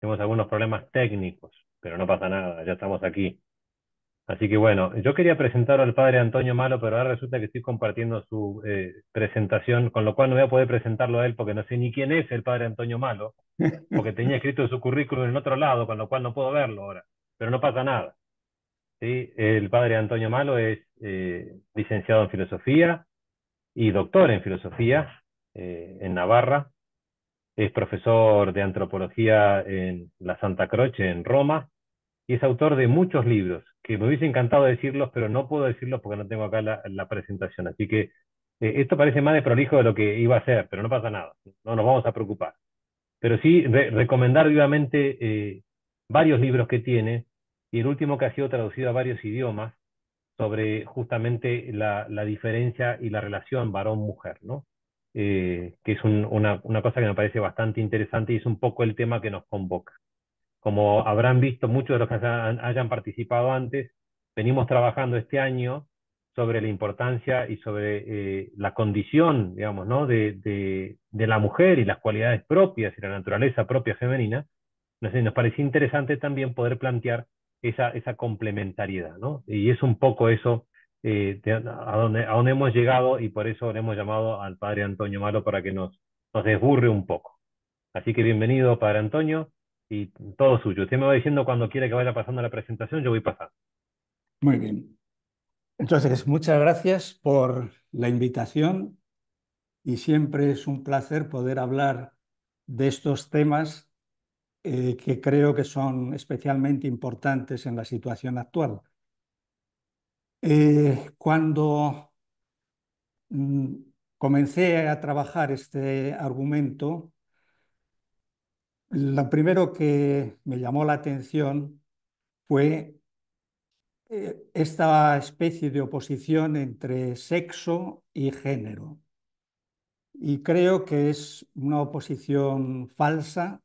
Tenemos algunos problemas técnicos, pero no pasa nada, ya estamos aquí. Así que bueno, yo quería presentar al padre Antonio Malo, pero ahora resulta que estoy compartiendo su eh, presentación, con lo cual no voy a poder presentarlo a él porque no sé ni quién es el padre Antonio Malo, porque tenía escrito su currículum en otro lado, con lo cual no puedo verlo ahora, pero no pasa nada. ¿sí? El padre Antonio Malo es eh, licenciado en filosofía y doctor en filosofía eh, en Navarra, es profesor de antropología en la Santa Croce, en Roma, y es autor de muchos libros, que me hubiese encantado decirlos, pero no puedo decirlos porque no tengo acá la, presentación. Así que eh, esto parece más de prolijo de lo que iba a ser, pero no pasa nada, no nos vamos a preocupar. Pero sí recomendar vivamente eh, varios libros que tiene, y el último que ha sido traducido a varios idiomas, sobre justamente la, la diferencia y la relación varón-mujer, ¿no? Eh, que es una, cosa que me parece bastante interesante y es un poco el tema que nos convoca. Como habrán visto muchos de los que hayan, participado antes, venimos trabajando este año sobre la importancia y sobre eh, la condición, digamos, ¿no? de, la mujer y las cualidades propias y la naturaleza propia femenina, nos, parece interesante también poder plantear esa, esa complementariedad, ¿no? Y es un poco eso eh, a, dónde, hemos llegado y por eso le hemos llamado al padre Antonio Malo para que nos, nos desburre un poco. Así que bienvenido, padre Antonio, y todo suyo. Usted me va diciendo cuando quiere que vaya pasando la presentación, yo voy pasando. Muy bien. Entonces, muchas gracias por la invitación y siempre es un placer poder hablar de estos temas eh, que creo que son especialmente importantes en la situación actual. Eh, cuando mm, comencé a trabajar este argumento, lo primero que me llamó la atención fue eh, esta especie de oposición entre sexo y género. Y creo que es una oposición falsa,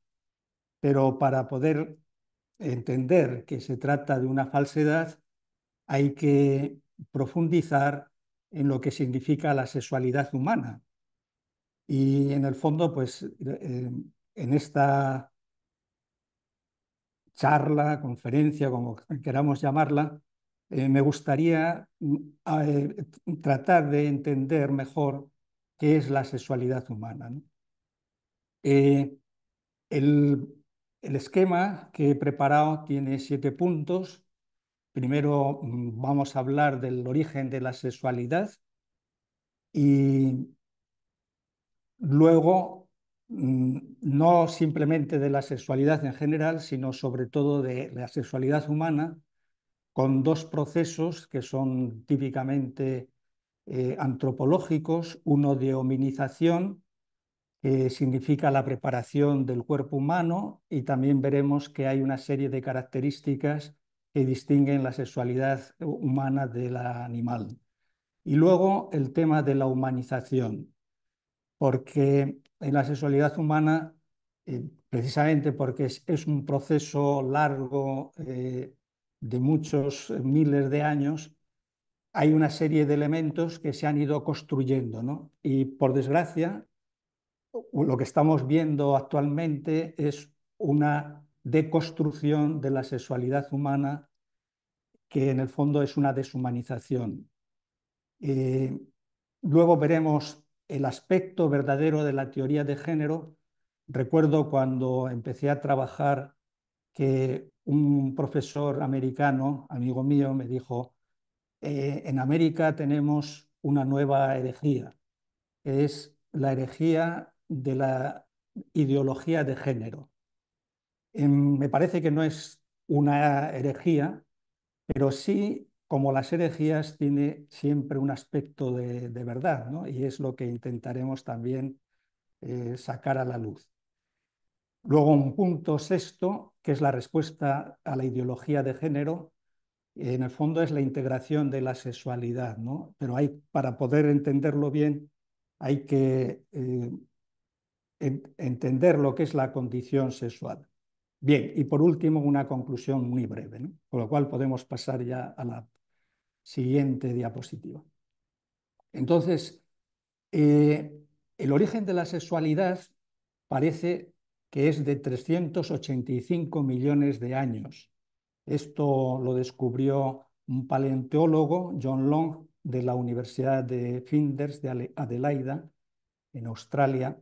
pero para poder entender que se trata de una falsedad, hay que profundizar en lo que significa la sexualidad humana. Y en el fondo, pues eh, en esta charla, conferencia, como queramos llamarla, eh, me gustaría mm, eh, tratar de entender mejor qué es la sexualidad humana. el, esquema que he preparado tiene siete puntos Primero mm, vamos a hablar del origen de la sexualidad y luego mm, no simplemente de la sexualidad en general, sino sobre todo de la sexualidad humana, con dos procesos que son típicamente eh, antropológicos, uno de hominización, que significa la preparación del cuerpo humano, y también veremos que hay una serie de características que distinguen la sexualidad humana de la animal. Y luego el tema de la humanización, porque en la sexualidad humana, eh, precisamente porque es, un proceso largo eh, de muchos eh, miles de años, hay una serie de elementos que se han ido construyendo. ¿no? Y por desgracia, lo que estamos viendo actualmente es una de construcción de la sexualidad humana que en el fondo es una deshumanización. Eh, luego veremos el aspecto verdadero de la teoría de género. Recuerdo cuando empecé a trabajar que un profesor americano, amigo mío, me dijo, eh, en América tenemos una nueva herejía, que es la herejía de la ideología de género. Em, me parece que no es una herejía, pero sí, como las herejías, tiene siempre un aspecto de, verdad, ¿no? y es lo que intentaremos también eh, sacar a la luz. Luego un punto sexto, que es la respuesta a la ideología de género, en el fondo es la integración de la sexualidad, ¿no? pero hay, para poder entenderlo bien hay que eh, entender lo que es la condición sexual. Bien, y por último, una conclusión muy breve, con lo cual podemos pasar ya a la siguiente diapositiva. Entonces, eh, el origen de la sexualidad parece que es de 385 millones de años. Esto lo descubrió un paleontólogo, John Long, de la Universidad de Finders de Adelaida, en Australia,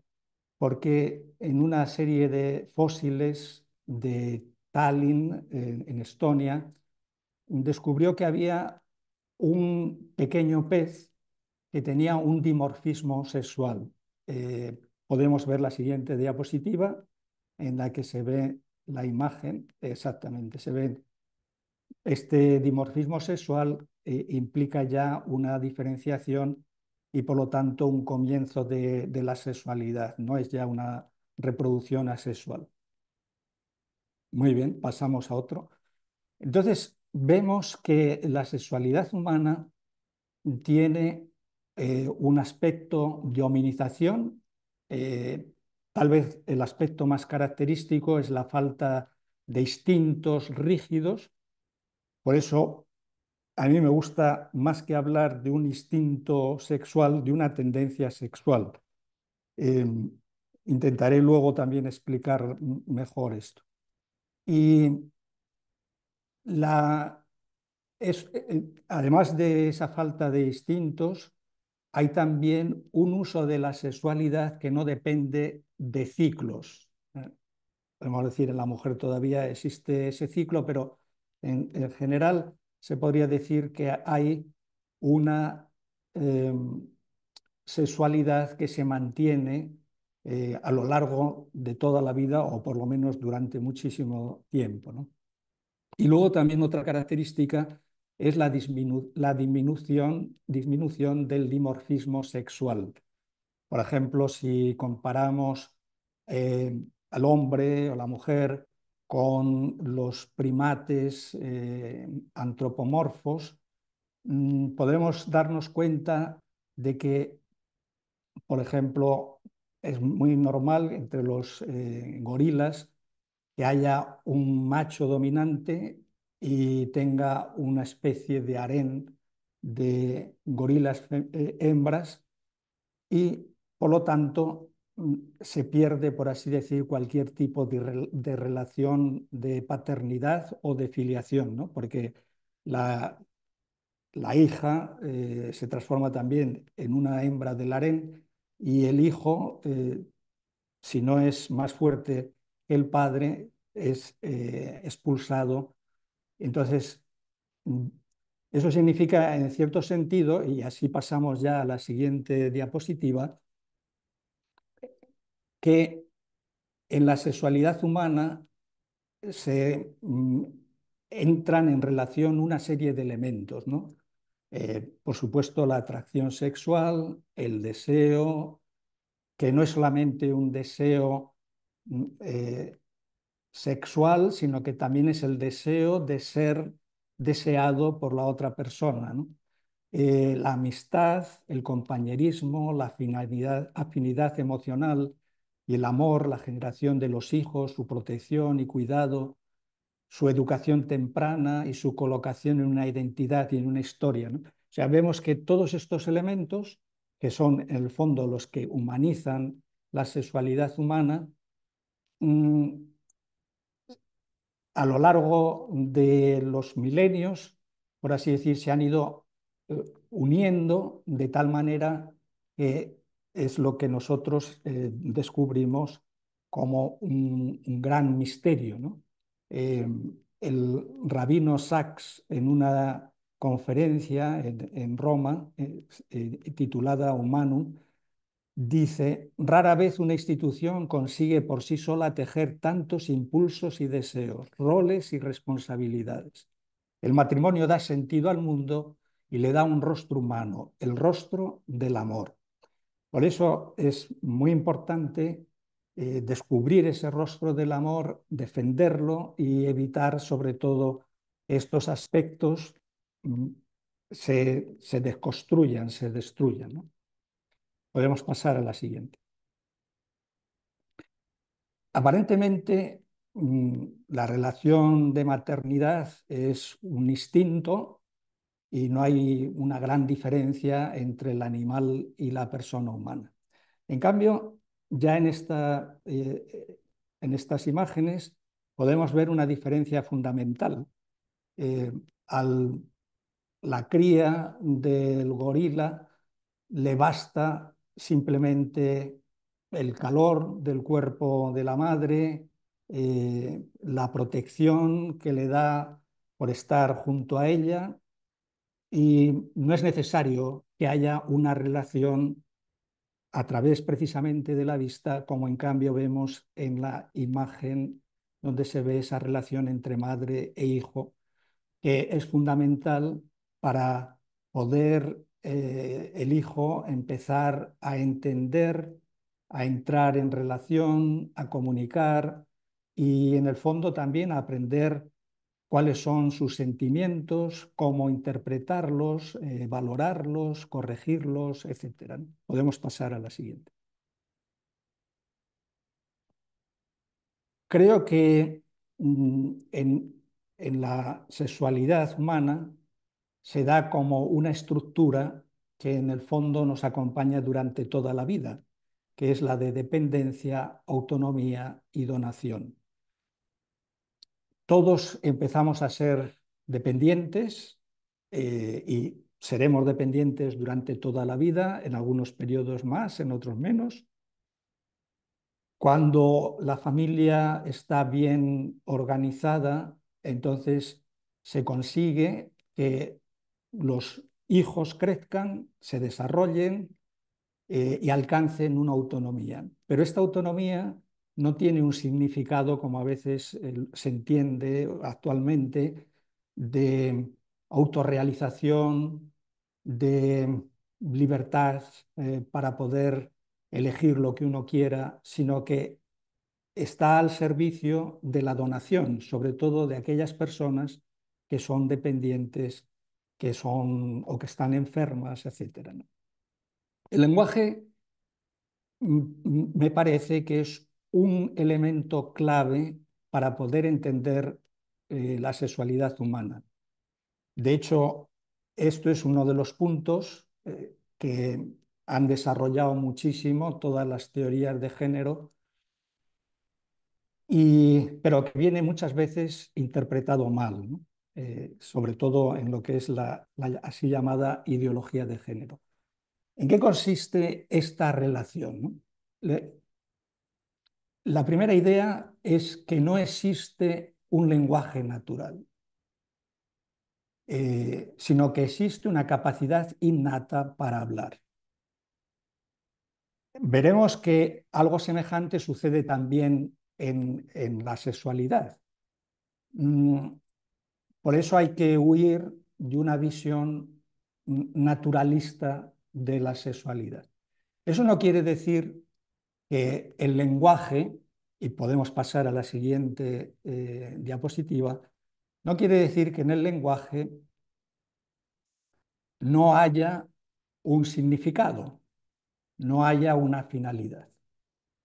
porque en una serie de fósiles de Tallinn, en Estonia, descubrió que había un pequeño pez que tenía un dimorfismo sexual. Eh, podemos ver la siguiente diapositiva en la que se ve la imagen exactamente. Se ve este dimorfismo sexual eh, implica ya una diferenciación y por lo tanto un comienzo de la sexualidad, no es ya una reproducción asexual. Muy bien, pasamos a otro. Entonces, vemos que la sexualidad humana tiene eh, un aspecto de hominización. Eh, tal vez el aspecto más característico es la falta de instintos rígidos. Por eso, a mí me gusta más que hablar de un instinto sexual, de una tendencia sexual. Em, intentaré luego también explicar mejor esto. Y la, es, e, e, además de esa falta de instintos, hay también un uso de la sexualidad que no depende de ciclos. ¿eh? Podemos decir, en la mujer todavía existe ese ciclo, pero en, general se podría decir que hay una em, sexualidad que se mantiene eh, a lo largo de toda la vida o por lo menos durante muchísimo tiempo. ¿no? Y luego también otra característica es la, disminución, disminución del dimorfismo sexual. Por ejemplo, si comparamos eh, al hombre o la mujer con los primates eh, antropomorfos, mm, podemos darnos cuenta de que, por ejemplo, es muy normal entre los eh, gorilas que haya un macho dominante y tenga una especie de harén de gorilas eh, hembras y por lo tanto mm, se pierde, por así decir, cualquier tipo de, relación de paternidad o de filiación, ¿no? porque la, la hija eh, se transforma también en una hembra del harén y el hijo, eh, si no es más fuerte que el padre, es eh, expulsado. Entonces, mm, eso significa, en cierto sentido, y así pasamos ya a la siguiente diapositiva, que en la sexualidad humana se mm, entran en relación una serie de elementos, ¿no? Eh, por supuesto, la atracción sexual, el deseo, que no es solamente un deseo mm, eh, sexual, sino que también es el deseo de ser deseado por la otra persona. Eh, la amistad, el compañerismo, la finalidad, afinidad emocional y el amor, la generación de los hijos, su protección y cuidado, su educación temprana y su colocación en una identidad y en una historia. ¿no? O sea, vemos que todos estos elementos, que son en el fondo los que humanizan la sexualidad humana, mm, a lo largo de los milenios, por así decir, se han ido eh, uniendo de tal manera que es lo que nosotros eh, descubrimos como un, un gran misterio. ¿no? Eh, el rabino Sachs en una conferencia en, Roma eh, eh, titulada Humanum, dice, rara vez una institución consigue por sí sola tejer tantos impulsos y deseos, roles y responsabilidades. El matrimonio da sentido al mundo y le da un rostro humano, el rostro del amor. Por eso es muy importante eh, descubrir ese rostro del amor, defenderlo y evitar sobre todo estos aspectos mm, se, se desconstruyan, se destruyan. Podemos pasar a la siguiente. Aparentemente, mm, la relación de maternidad es un instinto y no hay una gran diferencia entre el animal y la persona humana. En cambio, ya en, esta, eh, en estas imágenes podemos ver una diferencia fundamental. Eh, la cría del gorila le basta simplemente el calor del cuerpo de la madre, eh, la protección que le da por estar junto a ella y no es necesario que haya una relación a través precisamente de la vista, como en cambio vemos en la imagen donde se ve esa relación entre madre e hijo, que es fundamental para poder eh, el hijo empezar a entender, a entrar en relación, a comunicar y en el fondo también a aprender cuáles son sus sentimientos, cómo interpretarlos, eh, valorarlos, corregirlos, etc. Podemos pasar a la siguiente. Creo que mm, en, en la sexualidad humana se da como una estructura que en el fondo nos acompaña durante toda la vida, que es la de dependencia, autonomía y donación todos empezamos a ser dependientes eh, y seremos dependientes durante toda la vida, en algunos periodos más, en otros menos. Cuando la familia está bien organizada, entonces se consigue que los hijos crezcan, se desarrollen eh, y alcancen una autonomía. Pero esta autonomía no tiene un significado como a veces eh, se entiende actualmente de autorrealización, de libertad eh, para poder elegir lo que uno quiera, sino que está al servicio de la donación, sobre todo de aquellas personas que son dependientes, que son o que están enfermas, etc. El lenguaje mm, mm, me parece que es un elemento clave para poder entender eh, la sexualidad humana. De hecho, esto es uno de los puntos eh, que han desarrollado muchísimo todas las teorías de género, y, pero que viene muchas veces interpretado mal, eh, sobre todo en lo que es la, así llamada ideología de género. ¿En qué consiste esta relación? La primera idea es que no existe un lenguaje natural, eh, sino que existe una capacidad innata para hablar. Veremos que algo semejante sucede también en, la sexualidad. Mm, por eso hay que huir de una visión naturalista de la sexualidad. Eso no quiere decir el lenguaje, y podemos pasar a la siguiente eh, diapositiva, no quiere decir que en el lenguaje no haya un significado, no haya una finalidad.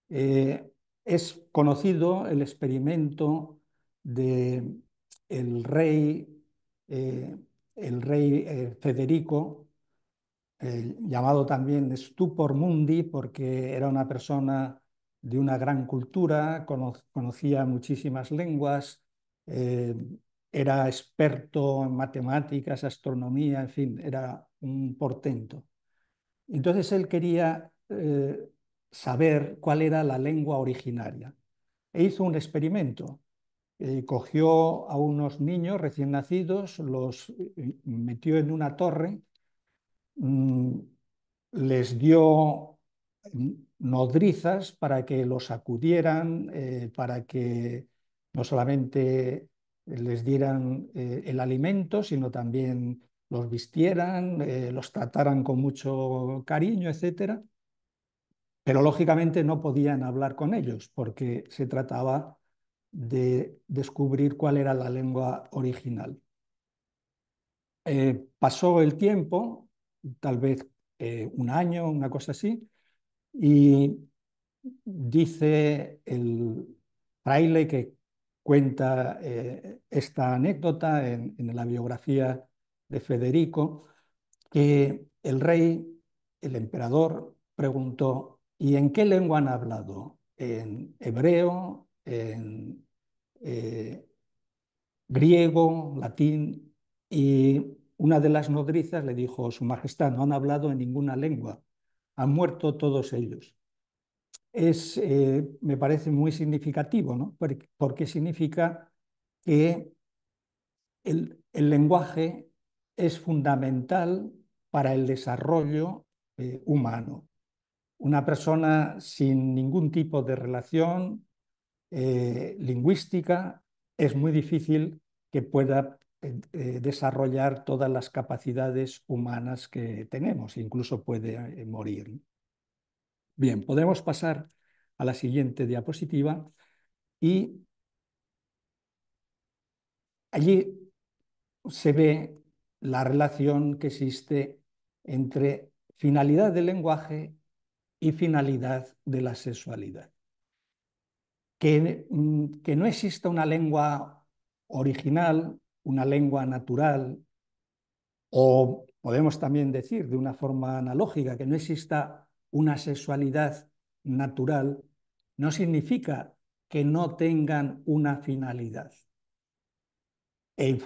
Eh, es conocido el experimento de el rey, eh, el rey Federico llamado también Stupor Mundi, porque era una persona de una gran cultura, conocía muchísimas lenguas, eh, era experto en matemáticas, astronomía, en fin, era un portento. Entonces él quería eh, saber cuál era la lengua originaria e hizo un experimento. Eh, cogió a unos niños recién nacidos, los metió en una torre Mm, les dio mm, nodrizas para que los acudieran, eh, para que no solamente les dieran eh, el alimento, sino también los vistieran, eh, los trataran con mucho cariño, etc. Pero lógicamente no podían hablar con ellos porque se trataba de descubrir cuál era la lengua original. pasó el tiempo, tal vez eh, un año, una cosa así, y dice el fraile que cuenta eh, esta anécdota en, la biografía de Federico, que el rey, el emperador, preguntó, ¿y en qué lengua han hablado? ¿En hebreo? ¿En eh, griego? ¿Latín? Y una de las nodrizas le dijo, Su Majestad, no han hablado en ninguna lengua, han muerto todos ellos. Es, eh, me parece muy significativo, ¿no? porque significa que el, lenguaje es fundamental para el desarrollo eh, humano. Una persona sin ningún tipo de relación eh, lingüística es muy difícil que pueda eh, desarrollar todas las capacidades humanas que tenemos, incluso puede eh, morir. Bien, podemos pasar a la siguiente diapositiva y allí se ve la relación que existe entre finalidad del lenguaje y finalidad de la sexualidad. Que, mm, que no exista una lengua original una lengua natural o podemos también decir de una forma analógica que no exista una sexualidad natural, no significa que no tengan una finalidad. E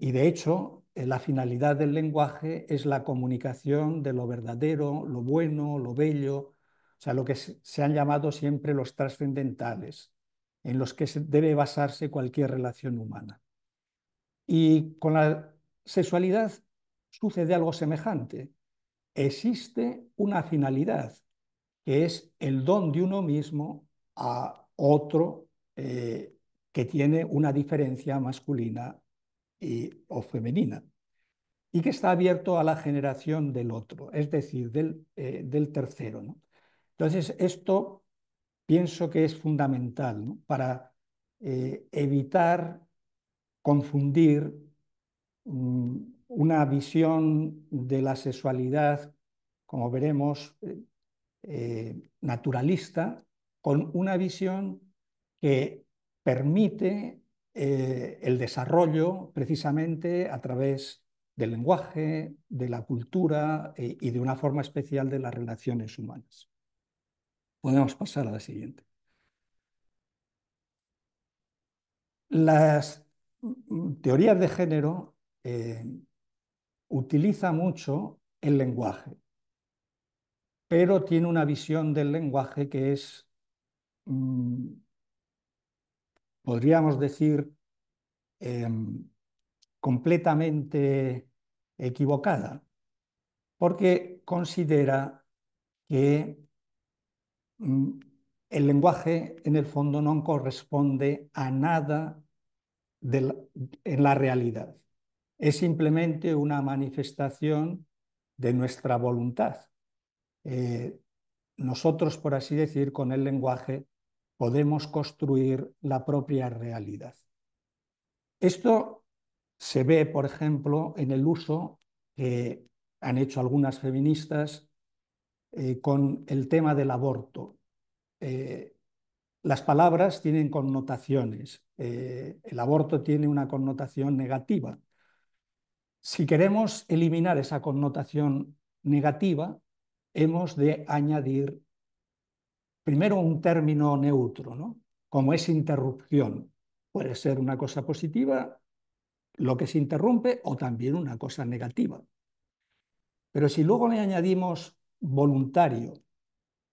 y de hecho, eh, la finalidad del lenguaje es la comunicación de lo verdadero, lo bueno, lo bello, o sea, lo que se han llamado siempre los trascendentales, en los que se debe basarse cualquier relación humana. Y con la sexualidad sucede algo semejante. Existe una finalidad, que es el don de uno mismo a otro eh, que tiene una diferencia masculina y, o femenina, y que está abierto a la generación del otro, es decir, del, eh, tercero. Entonces, esto pienso que es fundamental para eh, evitar confundir mm, una visión de la sexualidad, como veremos, eh, naturalista, con una visión que permite eh, el desarrollo precisamente a través del lenguaje, de la cultura eh, y de una forma especial de las relaciones humanas. Podemos pasar a la siguiente. Las teorías de género eh, utiliza mucho el lenguaje, pero tiene una visión del lenguaje que es, mm, podríamos decir, em, completamente equivocada, porque considera que mm, el lenguaje en el fondo no corresponde a nada en la realidad. Es simplemente una manifestación de nuestra voluntad. Eh, nosotros, por así decir, con el lenguaje podemos construir la propia realidad. Esto se ve, por ejemplo, en el uso que han hecho algunas feministas eh, con el tema del aborto. Eh, las palabras tienen connotaciones. Eh, el aborto tiene una connotación negativa. Si queremos eliminar esa connotación negativa, hemos de añadir primero un término neutro, ¿no? como es interrupción. Puede ser una cosa positiva, lo que se interrumpe, o también una cosa negativa. Pero si luego le añadimos voluntario,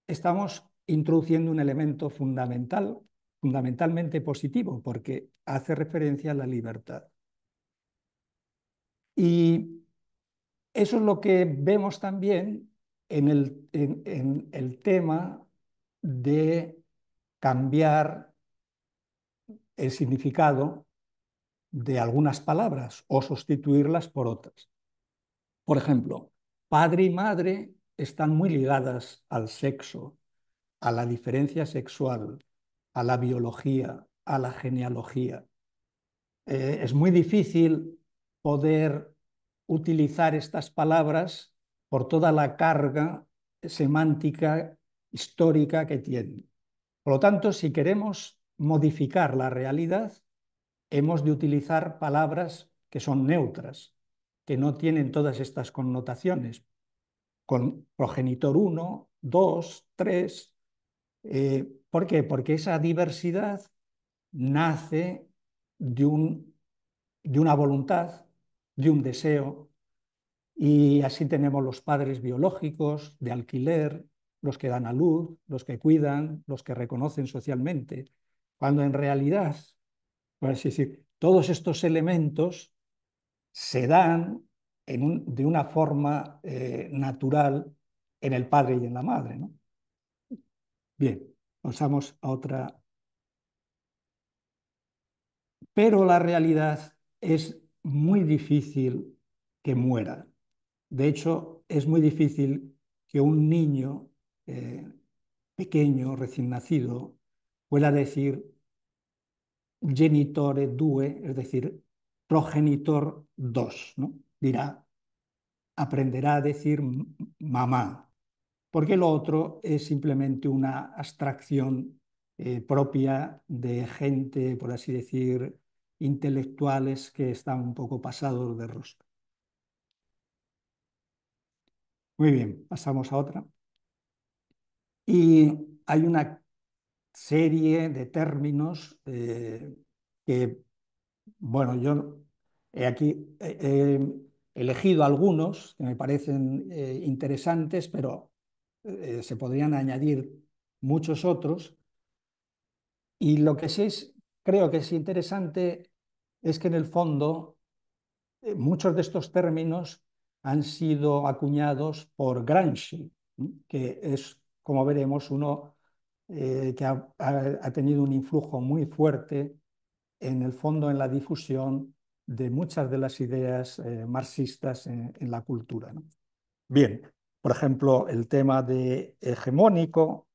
estamos introduciendo un elemento fundamental, fundamentalmente positivo, porque hace referencia a la libertad. Y eso es lo que vemos también en el, el tema de cambiar el significado de algunas palabras o sustituirlas por otras. Por ejemplo, padre y madre están muy ligadas al sexo a la diferencia sexual, a la biología, a la genealogía. Eh, es muy difícil poder utilizar estas palabras por toda la carga semántica histórica que tienen. Por lo tanto, si queremos modificar la realidad, hemos de utilizar palabras que son neutras, que no tienen todas estas connotaciones, con progenitor 1, 2, 3, eh, ¿Por qué? Porque esa diversidad nace de, un, de una voluntad, de un deseo, y así tenemos los padres biológicos, de alquiler, los que dan a luz, los que cuidan, los que reconocen socialmente, cuando en realidad, decir, todos estos elementos se dan de una forma eh, natural en el padre y en la madre. ¿no? Bien, pasamos a otra. Pero la realidad es muy difícil que muera. De hecho, es muy difícil que un niño eh, pequeño, recién nacido, pueda decir genitore due, es decir, progenitor dos, ¿no? Dirá, aprenderá a decir mamá, porque lo otro es simplemente una abstracción eh, propia de gente, por así decir, intelectuales que están un poco pasados de rostro. Muy bien, pasamos a otra. Y hay una serie de términos eh, que, bueno, yo he aquí he elegido algunos que me parecen eh, interesantes, pero eh, se podrían añadir muchos otros. Y lo que sí creo que es interesante es que en el fondo eh, muchos de estos términos han sido acuñados por Gramsci, que es, como veremos, uno eh, que ha, tenido un influjo muy fuerte en el fondo en la difusión de muchas de las ideas marxistas en, la cultura. Bien, por ejemplo, el tema de hegemónico,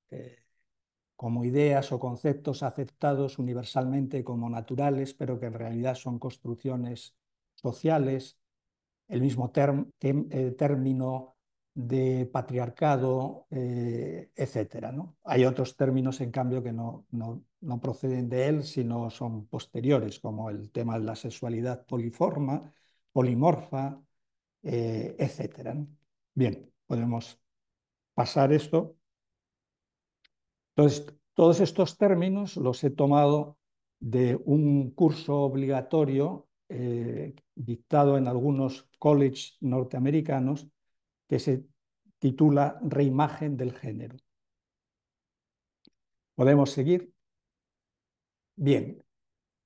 como ideas o conceptos aceptados universalmente como naturales, pero que en realidad son construcciones sociales. El mismo eh, término de patriarcado, etc. Eh, etcétera. ¿no? Hay otros términos, en cambio, que no, no, proceden de él, sino son posteriores, como el tema de la sexualidad poliforma, polimorfa, etc. Eh, etcétera. Bien, Podemos pasar esto. Entonces, todos estos términos los he tomado de un curso obligatorio eh, dictado en algunos colleges norteamericanos que se titula Reimagen del género. ¿Podemos seguir? Bien,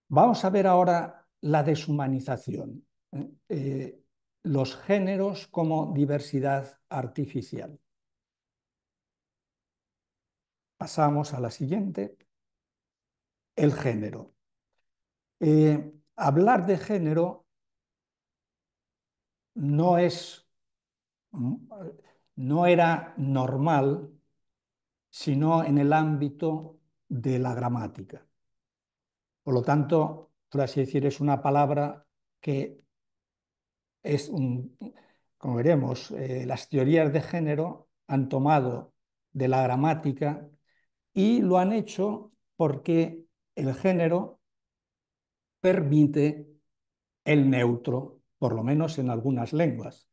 vamos a ver ahora la deshumanización. Eh, eh los géneros como diversidad artificial. Pasamos a la siguiente, el género. Eh, hablar de género no es, mm, no era normal, sino en el ámbito de la gramática. Por lo tanto, por así decir, es una palabra que es un, como veremos, eh, las teorías de género han tomado de la gramática y lo han hecho porque el género permite el neutro, por lo menos en algunas lenguas.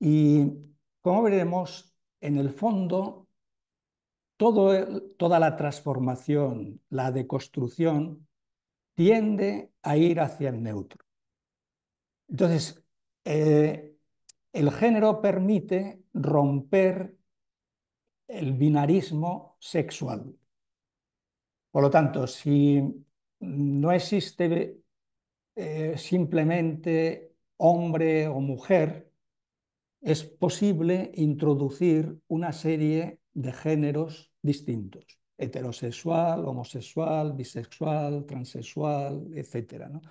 Y como veremos, en el fondo, toda la transformación, la deconstrucción, tiende a ir hacia el neutro. Entonces, eh, el género permite romper el binarismo sexual. Por lo tanto, si no existe eh, simplemente hombre o mujer, es posible introducir una serie de géneros distintos, heterosexual, homosexual, bisexual, transexual, etc. O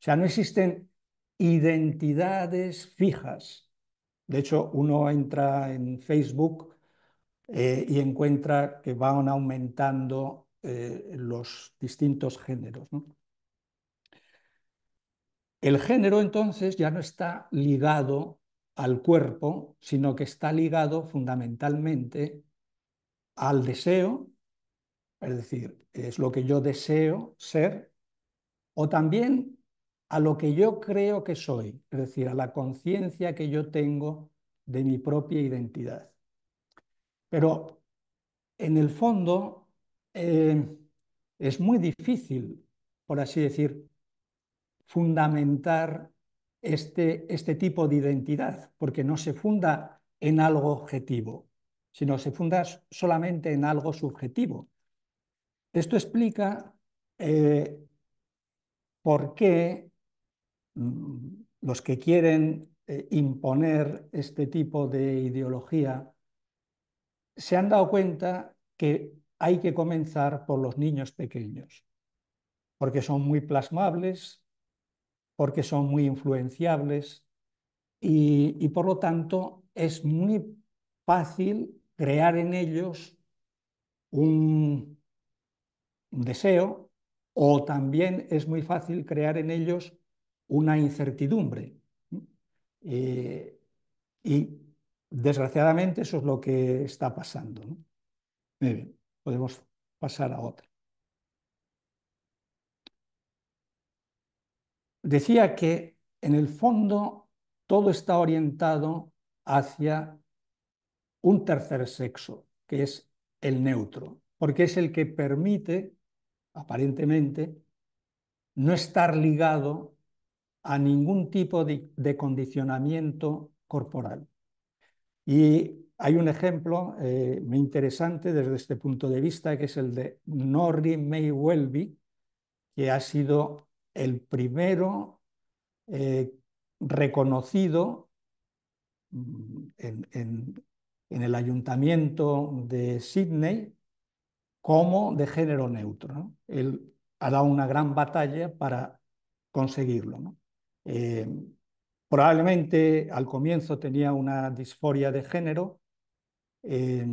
sea, no existen identidades fijas. De hecho, uno entra en Facebook eh, y encuentra que van aumentando eh, los distintos géneros. El género entonces ya no está ligado al cuerpo, sino que está ligado fundamentalmente al deseo, es decir, es lo que yo deseo ser, o también a lo que yo creo que soy, es decir, a la conciencia que yo tengo de mi propia identidad. Pero en el fondo eh, es muy difícil, por así decir, fundamentar este, este tipo de identidad, porque no se funda en algo objetivo, sino se funda solamente en algo subjetivo. Esto explica eh, por qué los que quieren eh, imponer este tipo de ideología se han dado cuenta que hay que comenzar por los niños pequeños, porque son muy plasmables, porque son muy influenciables y, por lo tanto es muy fácil crear en ellos un, un deseo o también es muy fácil crear en ellos una incertidumbre. Eh, y desgraciadamente eso es lo que está pasando. podemos pasar a otra. Decía que en el fondo todo está orientado hacia un tercer sexo, que es el neutro, porque es el que permite, aparentemente, no estar ligado a ningún tipo de, condicionamiento corporal. Y hay un ejemplo eh, muy interesante desde este punto de vista, que es el de Norrie May Welby, que ha sido el primero eh, reconocido mm, en, el ayuntamiento de Sydney como de género neutro. Él ha dado una gran batalla para conseguirlo. ¿no? Eh, probablemente al comienzo tenía una disforia de género, eh,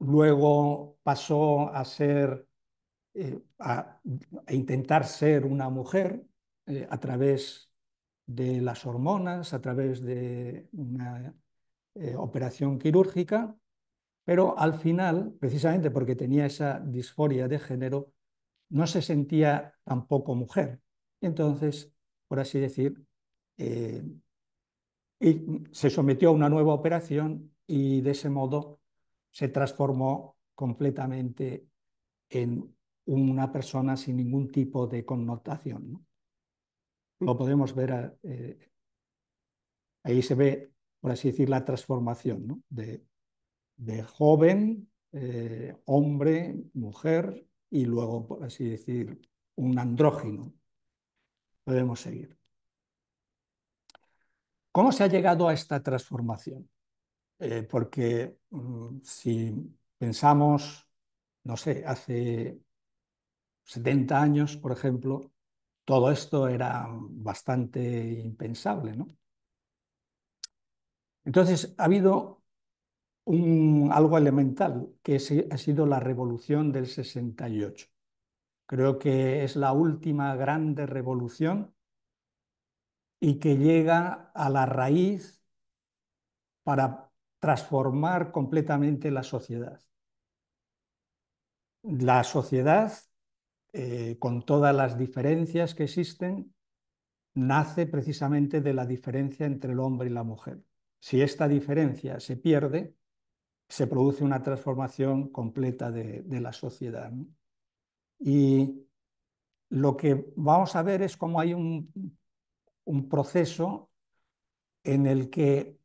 luego pasó a ser, eh, a, intentar ser una mujer a través de las hormonas, a través de una operación quirúrgica, pero al final, precisamente porque tenía esa disforia de género, no se sentía tampoco mujer. Entonces por así decir, eh, se sometió a una nueva operación y de ese modo se transformó completamente en una persona sin ningún tipo de connotación. Lo podemos ver, ah, eh, ahí se ve, por así decir, la transformación de, joven, eh, hombre, mujer y luego, por así decir, un andrógino. Podemos seguir. ¿Cómo se ha llegado a esta transformación? Eh, porque mm, si pensamos, no sé, hace 70 años, por ejemplo, todo esto era bastante impensable, ¿no? Entonces, ha habido un, algo elemental que ha sido la revolución del 68. Creo que es la última grande revolución y que llega a la raíz para transformar completamente la sociedad. La sociedad, eh, con todas las diferencias que existen, nace precisamente de la diferencia entre el hombre y la mujer. Si esta diferencia se pierde, se produce una transformación completa de, la sociedad. Y lo que vamos a ver es cómo hay un, proceso en el que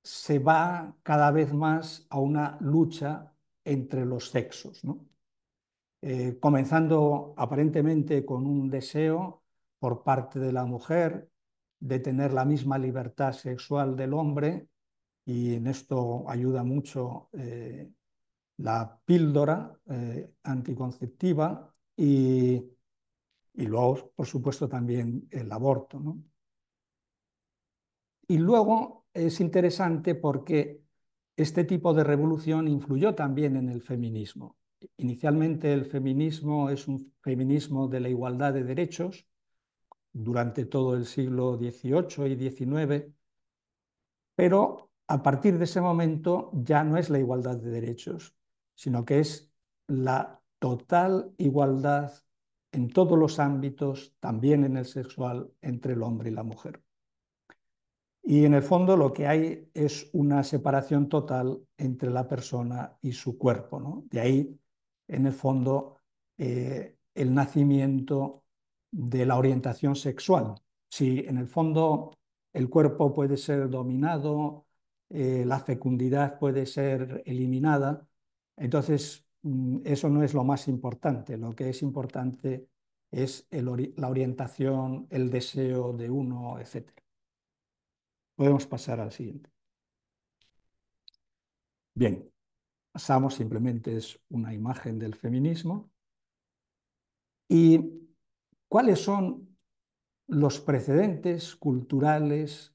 se va cada vez más a una lucha entre los sexos, eh, comenzando aparentemente con un deseo por parte de la mujer de tener la misma libertad sexual del hombre, y en esto ayuda mucho eh, la píldora eh, anticonceptiva, y, luego, por supuesto, también el aborto. ¿no? Y luego es interesante porque este tipo de revolución influyó también en el feminismo. Inicialmente el feminismo es un feminismo de la igualdad de derechos durante todo el siglo XVIII y XIX, pero a partir de ese momento ya no es la igualdad de derechos, sino que es la total igualdad en todos los ámbitos, también en el sexual, entre el hombre y la mujer. Y en el fondo lo que hay es una separación total entre la persona y su cuerpo. ¿no? De ahí, en el fondo, eh, el nacimiento de la orientación sexual. Si en el fondo el cuerpo puede ser dominado, eh, la fecundidad puede ser eliminada, entonces Mm, eso no es lo más importante. Lo que es importante es la orientación, el deseo de uno, etc. Podemos pasar al siguiente. Bien, pasamos simplemente es una imagen del feminismo. ¿Y cuáles son los precedentes culturales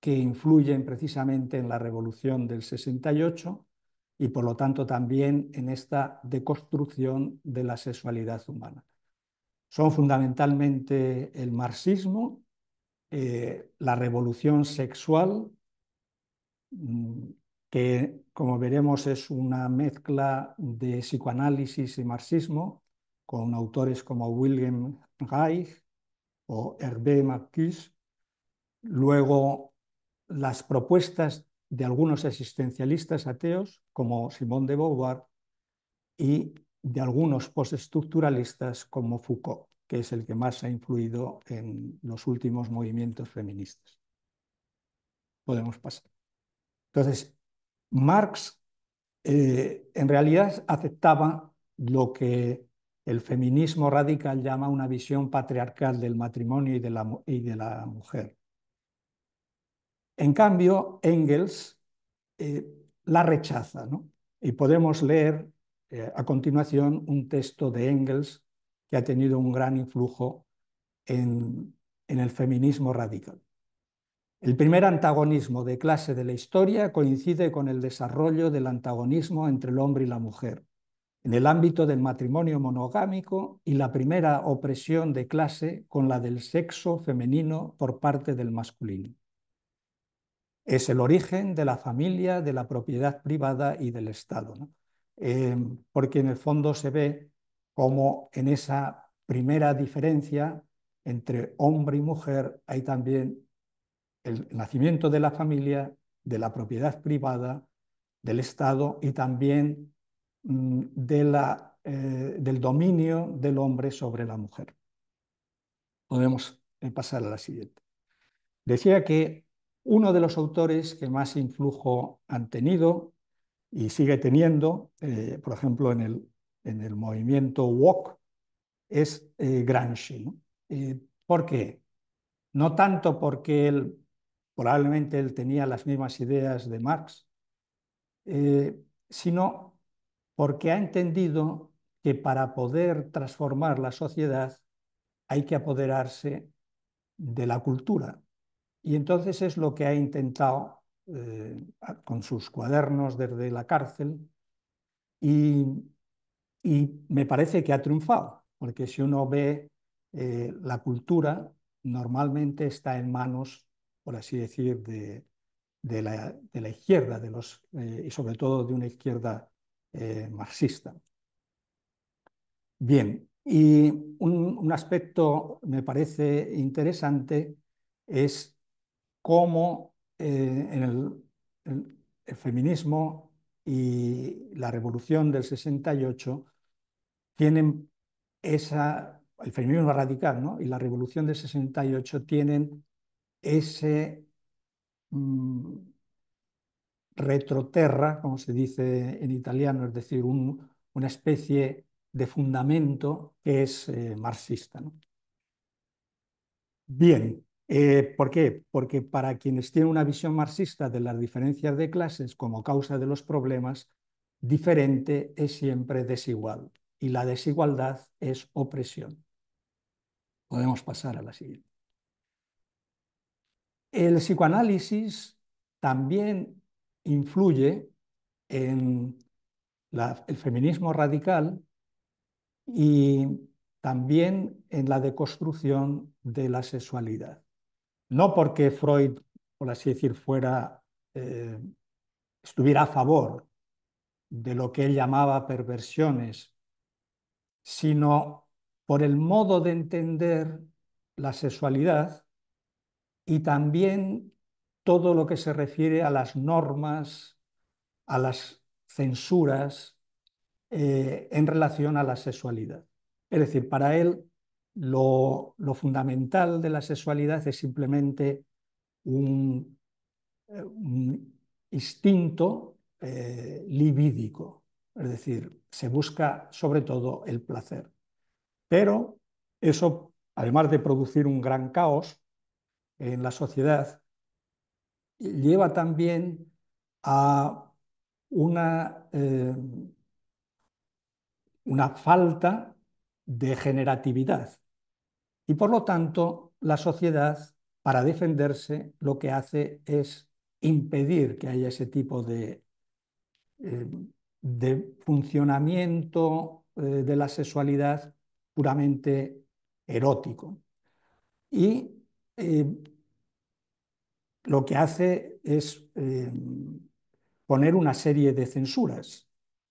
que influyen precisamente en la revolución del 68 y por lo tanto también en esta deconstrucción de la sexualidad humana. Son fundamentalmente el marxismo, eh, la revolución sexual, mm, que como veremos es una mezcla de psicoanálisis y marxismo, con autores como Wilhelm Reich o Hervé Marcuse, luego las propuestas de algunos existencialistas ateos como Simón de Beauvoir y de algunos postestructuralistas como Foucault, que es el que más ha influido en los últimos movimientos feministas. Podemos pasar. Entonces, Marx eh, en realidad aceptaba lo que el feminismo radical llama una visión patriarcal del matrimonio y de la, mujer. En cambio, Engels eh, la rechaza. Y podemos leer eh, a continuación un texto de Engels que ha tenido un gran influjo en el feminismo radical. El primer antagonismo de clase de la historia coincide con el desarrollo del antagonismo entre el hombre y la mujer, en el ámbito del matrimonio monogámico y la primera opresión de clase con la del sexo femenino por parte del masculino es el origen de la familia, de la propiedad privada y del Estado. Eh, porque en el fondo se ve como en esa primera diferencia entre hombre y mujer hay también el nacimiento de la familia, de la propiedad privada, del Estado y también mm, de la, eh, del dominio del hombre sobre la mujer. Podemos eh, pasar a la siguiente. Decía que uno de los autores que más influjo han tenido y sigue teniendo, eh, por ejemplo, en el, movimiento WOC, es eh, Gramsci. Eh, ¿Por qué? No tanto porque él, probablemente él tenía las mismas ideas de Marx, sino porque ha entendido que para poder transformar la sociedad hay que apoderarse de la cultura, y entonces es lo que ha intentado eh, con sus cuadernos desde la cárcel y, y, me parece que ha triunfado, porque si uno ve eh, la cultura, normalmente está en manos, por así decir, de, la, izquierda de los, eh, y sobre todo de una izquierda marxista. Bien, y un, un aspecto me parece interesante es cómo eh, en el, feminismo y la revolución del 68 tienen esa, el feminismo radical ¿no? y la revolución del 68 tienen ese mm, retroterra, como se dice en italiano, es decir, una especie de fundamento que es eh, marxista. Bien, eh, ¿Por qué? Porque para quienes tienen una visión marxista de las diferencias de clases como causa de los problemas, diferente es siempre desigual y la desigualdad es opresión. Podemos pasar a la siguiente. El psicoanálisis también influye en el feminismo radical y también en la deconstrucción de la sexualidad no porque Freud, por así decir, fuera, eh, estuviera a favor de lo que él llamaba perversiones, sino por el modo de entender la sexualidad y también todo lo que se refiere a las normas, a las censuras eh, en relación a la sexualidad. Es decir, para él lo, fundamental de la sexualidad es simplemente un, eh, instinto eh, libídico, es decir, se busca sobre todo el placer. Pero eso, además de producir un gran caos en la sociedad, lleva también a una, eh, una falta de generatividad. Y por lo tanto, la sociedad, para defenderse, lo que hace es impedir que haya ese tipo de, eh, de funcionamiento eh, de la sexualidad puramente erótico. Y eh, lo que hace es poner una serie de censuras.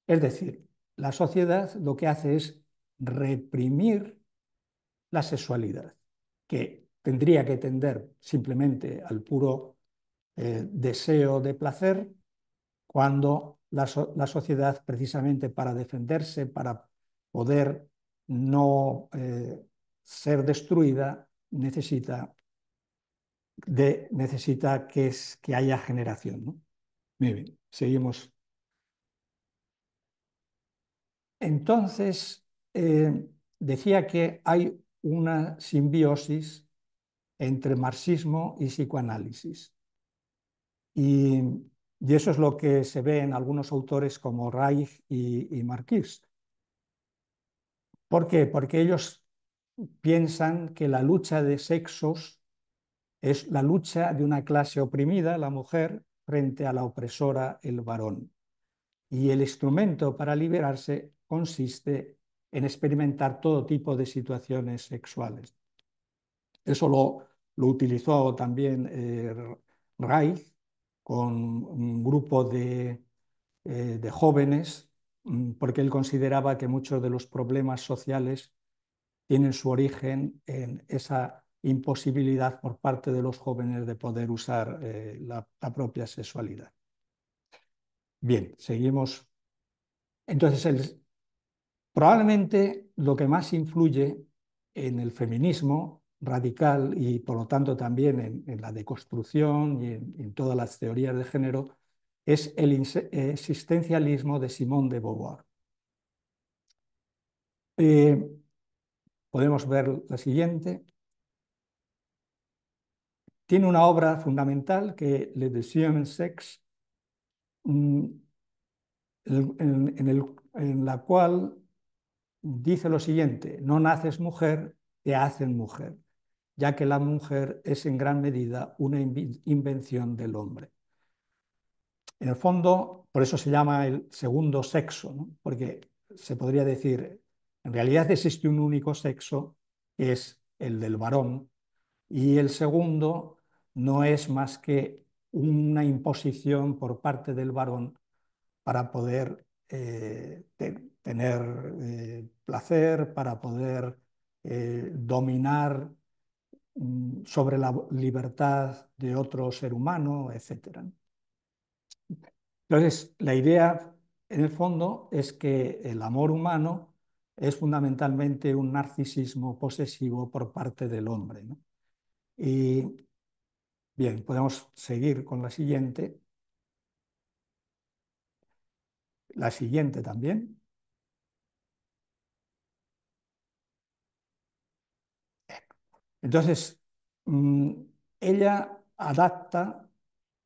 Es decir, la sociedad lo que hace es reprimir la sexualidad, que tendría que tender simplemente al puro eh, deseo de placer, cuando la, sociedad, precisamente para defenderse, para poder no eh, ser destruida, necesita, de, necesita que, es, que haya generación. ¿no? Muy bien, seguimos. Entonces, eh, decía que hay una simbiosis entre marxismo y psicoanálisis. Y, eso es lo que se ve en algunos autores como Reich y, y Marquis. ¿Por qué? Porque ellos piensan que la lucha de sexos es la lucha de una clase oprimida, la mujer, frente a la opresora, el varón. Y el instrumento para liberarse consiste en experimentar todo tipo de situaciones sexuales. Eso lo, lo utilizó también eh, con un grupo de, eh, jóvenes, mm, porque él consideraba que muchos de los problemas sociales tienen su origen en esa imposibilidad por parte de los jóvenes de poder usar eh, la, propia sexualidad. Bien, seguimos. Entonces, él... Probablemente lo que más influye en el feminismo radical y por lo tanto también en, la deconstrucción y en, todas las teorías de género es el existencialismo de Simone de Beauvoir. Eh, podemos ver la siguiente. Tiene una obra fundamental que Le en sex, mm, en, en la cual dice lo siguiente, no naces mujer, te hacen mujer, ya que la mujer es en gran medida una invención del hombre. En el fondo, por eso se llama el segundo sexo, porque se podría decir, en realidad existe un único sexo, que es el del varón, y el segundo no es más que una imposición por parte del varón para poder eh, tener tener eh, placer, para poder eh, dominar mm, sobre la libertad de otro ser humano, etc. Entonces, la idea, en el fondo, es que el amor humano es fundamentalmente un narcisismo posesivo por parte del hombre. Y bien, podemos seguir con la siguiente. La siguiente también. Entonces, mm, ella adapta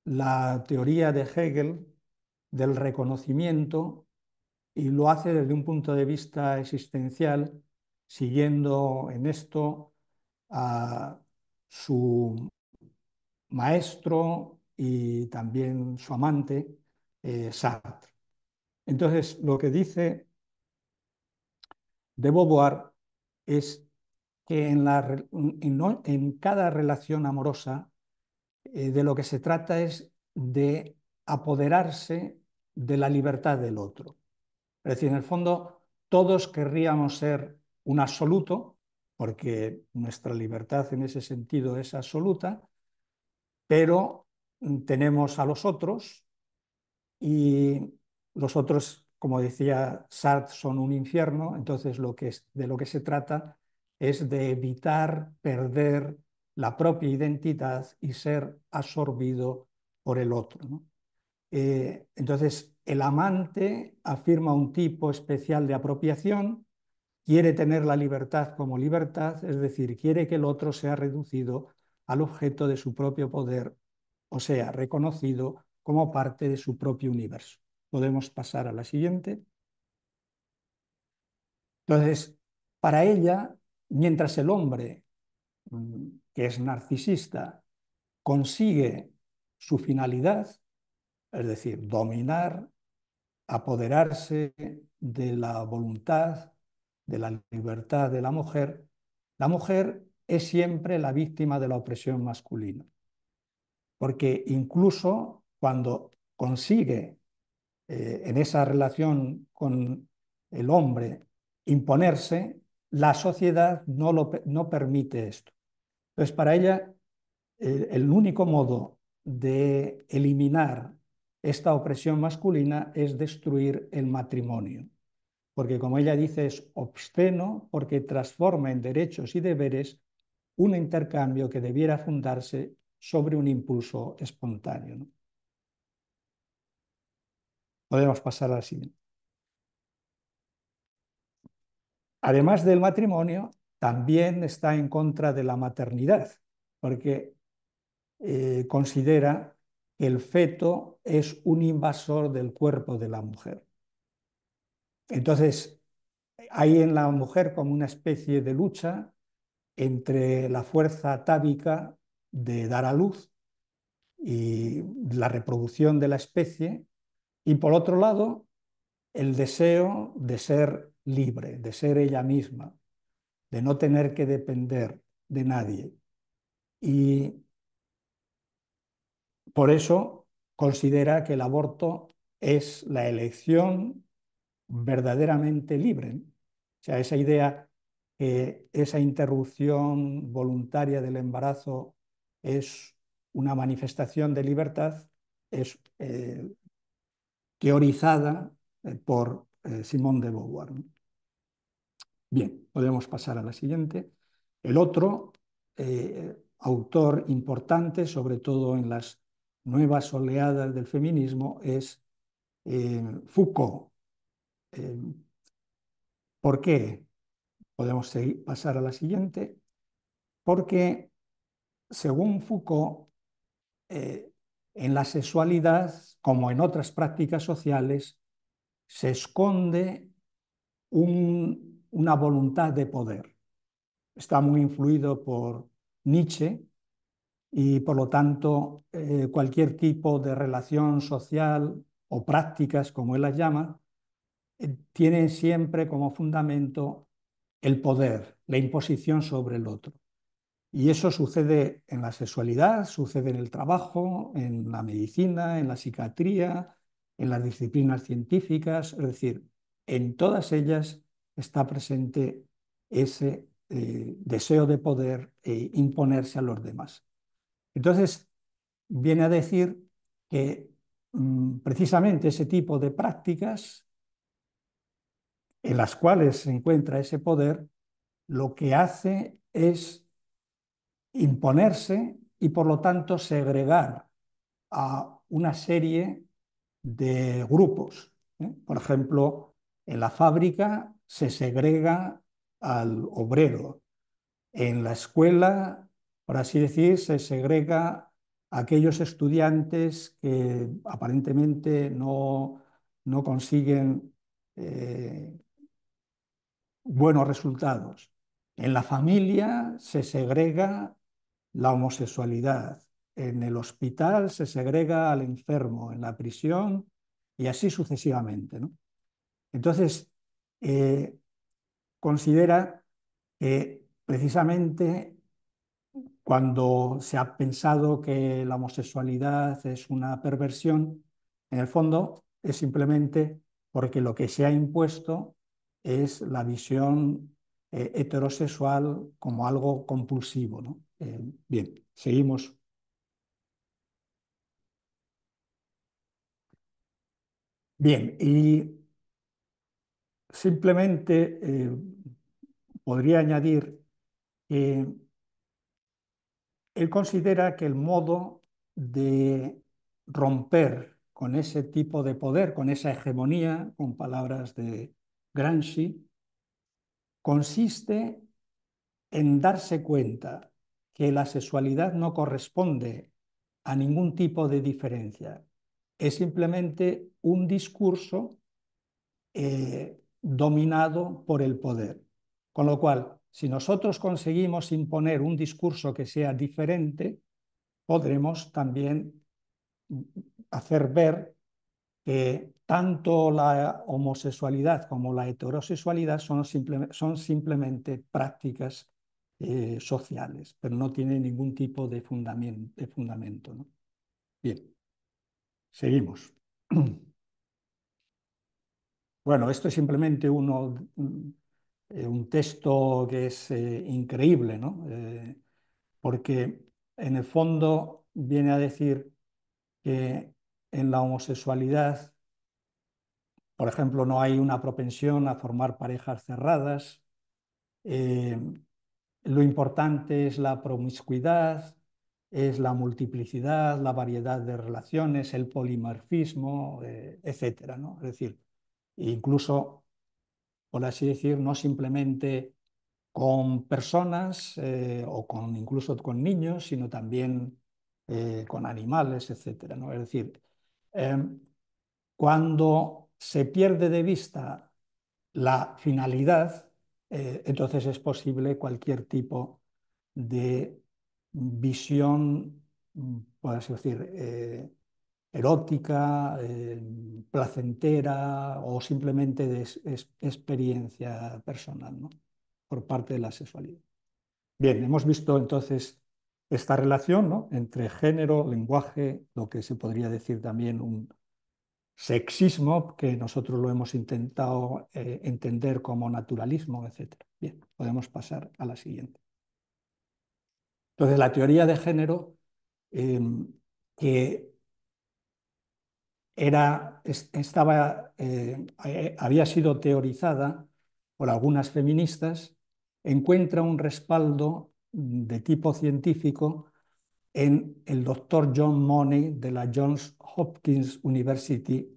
la teoría de Hegel del reconocimiento y lo hace desde un punto de vista existencial, siguiendo en esto a su maestro y también su amante, eh, Sartre. Entonces, lo que dice de Beauvoir es que en, cada relación amorosa eh, de lo que se trata es de apoderarse de la libertad del otro. Es decir, en el fondo, todos querríamos ser un absoluto, porque nuestra libertad en ese sentido es absoluta, pero mm, tenemos a los otros y los otros, como decía Sartre, son un infierno, entonces lo que de lo que se trata es de evitar perder la propia identidad y ser absorbido por el otro. Eh, entonces, el amante afirma un tipo especial de apropiación, quiere tener la libertad como libertad, es decir, quiere que el otro sea reducido al objeto de su propio poder, o sea, reconocido como parte de su propio universo. Podemos pasar a la siguiente. Entonces, para ella, Mientras el hombre, mm, que es narcisista, consigue su finalidad, es decir, dominar, apoderarse de la voluntad, de la libertad de la mujer, la mujer es siempre la víctima de la opresión masculina. Porque incluso cuando consigue eh, en esa relación con el hombre imponerse, la sociedad no, no permite esto. Entonces, para ella, el, único modo de eliminar esta opresión masculina es destruir el matrimonio, porque como ella dice es obsceno porque transforma en derechos y deberes un intercambio que debiera fundarse sobre un impulso espontáneo. Podemos pasar a siguiente. además del matrimonio, también está en contra de la maternidad, porque eh, considera que el feto es un invasor del cuerpo de la mujer. Entonces, hay en la mujer como una especie de lucha entre la fuerza atávica de dar a luz y la reproducción de la especie, y por otro lado, el deseo de ser libre, de ser ella misma, de no tener que depender de nadie. Y por eso considera que el aborto es la elección verdaderamente libre. O sea, esa idea que esa interrupción voluntaria del embarazo es una manifestación de libertad, es eh, teorizada eh, por Simón eh, Simone de Beauvoir. Bien, podemos pasar a la siguiente. El otro eh, autor importante, sobre todo en las nuevas oleadas del feminismo, es eh, Foucault. Eh, ¿Por qué? Podemos seguir, pasar a la siguiente. Porque, según Foucault, en la sexualidad, como en otras prácticas sociales, se esconde un una voluntad de poder. Está muy influido por Nietzsche y por lo tanto eh, cualquier tipo de relación social o prácticas, como él las llama, eh, tiene siempre como fundamento el poder, la imposición sobre el otro. Y eso sucede en la sexualidad, sucede en el trabajo, en la medicina, en la psiquiatría, en las disciplinas científicas, es decir, en todas ellas está presente ese eh, deseo de poder e imponerse a los demás. Entonces, viene a decir que mm, precisamente ese tipo de prácticas en las cuales se encuentra ese poder, lo que hace es imponerse y por lo tanto segregar a una serie de grupos. ¿eh? Por ejemplo, en la fábrica se segrega al obrero. En la escuela, por así decir, se segrega a aquellos estudiantes que aparentemente no, no consiguen eh, buenos resultados. En la familia se segrega la homosexualidad. En el hospital se segrega al enfermo, en la prisión y así sucesivamente. Entonces, eh, considera que precisamente cuando se ha pensado que la homosexualidad es una perversión, en el fondo es simplemente porque lo que se ha impuesto es la visión eh, heterosexual como algo compulsivo. Eh, bien, seguimos. Bien, y Simplemente eh, podría añadir que él considera que el modo de romper con ese tipo de poder, con esa hegemonía, con palabras de Gramsci, consiste en darse cuenta que la sexualidad no corresponde a ningún tipo de diferencia. Es simplemente un discurso eh, dominado por el poder. Con lo cual, si nosotros conseguimos imponer un discurso que sea diferente, podremos también hacer ver que tanto la homosexualidad como la heterosexualidad son, simplemente prácticas eh, sociales, pero no tienen ningún tipo de fundamento. Bien, seguimos. Bueno, esto es simplemente uno, un eh, texto que es eh, increíble, eh, porque en el fondo viene a decir que en la homosexualidad, por ejemplo, no hay una propensión a formar parejas cerradas, lo importante es la promiscuidad, es la multiplicidad, la variedad de relaciones, el polimorfismo, etc. ¿no? Es decir, e incluso, por así decir, no simplemente con personas eh, o con, incluso con niños, sino también eh, con animales, etc. ¿no? Es decir, em, cuando se pierde de vista la finalidad, eh, entonces es posible cualquier tipo de visión, mm, por así decir, erótica, eh, placentera o simplemente de experiencia personal ¿no? por parte de la sexualidad. Bien, hemos visto entonces esta relación ¿no? entre género, lenguaje, lo que se podría decir también un sexismo, que nosotros lo hemos intentado eh, entender como naturalismo, etc. Bien, podemos pasar a la siguiente. Entonces, la teoría de género, em, que era, estaba, eh, eh, había sido teorizada por algunas feministas, encuentra un respaldo de tipo científico en el doctor John Money de la Johns Hopkins University.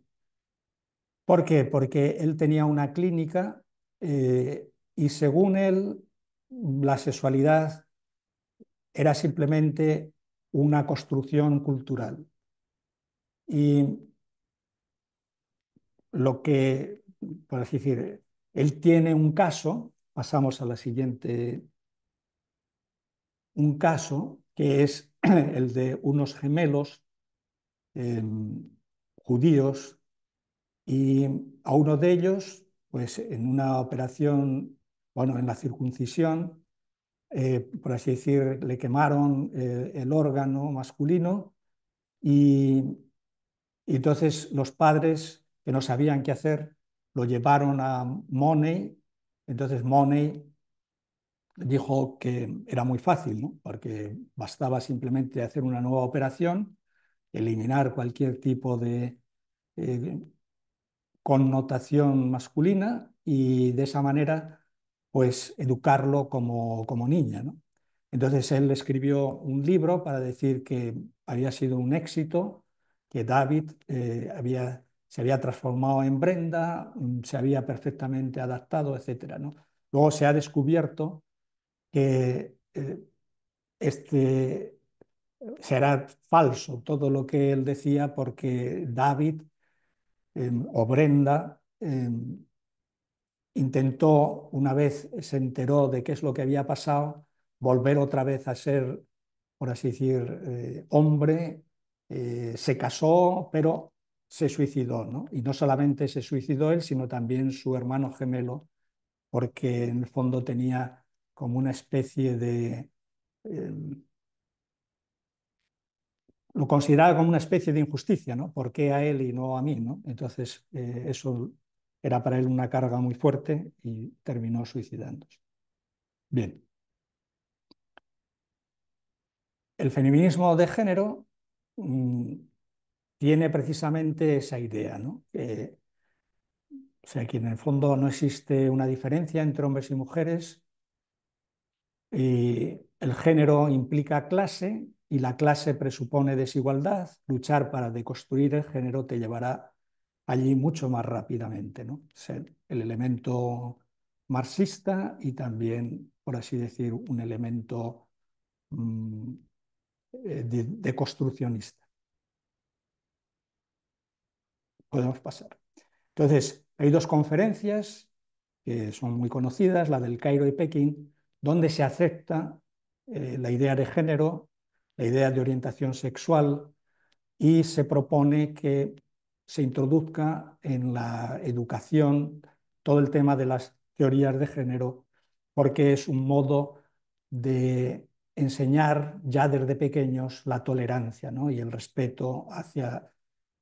¿Por qué? Porque él tenía una clínica eh, y según él la sexualidad era simplemente una construcción cultural. Y lo que, por así decir, él tiene un caso, pasamos a la siguiente, un caso que es el de unos gemelos eh, judíos y a uno de ellos, pues en una operación, bueno, en la circuncisión, eh, por así decir, le quemaron eh, el órgano masculino y entonces los padres que no sabían qué hacer, lo llevaron a Money, entonces Money dijo que era muy fácil, porque bastaba simplemente hacer una nueva operación, eliminar cualquier tipo de eh, connotación masculina y de esa manera pues educarlo como, como niña. Entonces él escribió un libro para decir que había sido un éxito, que David eh, había se había transformado en Brenda, mm, se había perfectamente adaptado, etc. ¿no? Luego se ha descubierto que eh, este será falso todo lo que él decía porque David em, o Brenda em, intentó, una vez se enteró de qué es lo que había pasado, volver otra vez a ser, por así decir, eh, hombre, eh, se casó, pero se suicidó, ¿no? Y no solamente se suicidó él, sino también su hermano gemelo, porque en el fondo tenía como una especie de... Em, lo consideraba como una especie de injusticia, ¿no? ¿Por qué a él y no a mí, ¿no? Entonces, eh, eso era para él una carga muy fuerte y terminó suicidándose. Bien. El feminismo de género mm, tiene precisamente esa idea, ¿no? o sea, que en el fondo no existe una diferencia entre hombres y mujeres y el género implica clase y la clase presupone desigualdad. Luchar para deconstruir el género te llevará allí mucho más rápidamente, ¿no? ser el, elemento marxista y también, por así decir, un elemento mm, eh, deconstruccionista podemos pasar. Entonces, hay dos conferencias que son muy conocidas, la del Cairo y Pekín, donde se acepta eh, la idea de género, la idea de orientación sexual y se propone que se introduzca en la educación todo el tema de las teorías de género, porque es un modo de enseñar ya desde pequeños la tolerancia y el respeto hacia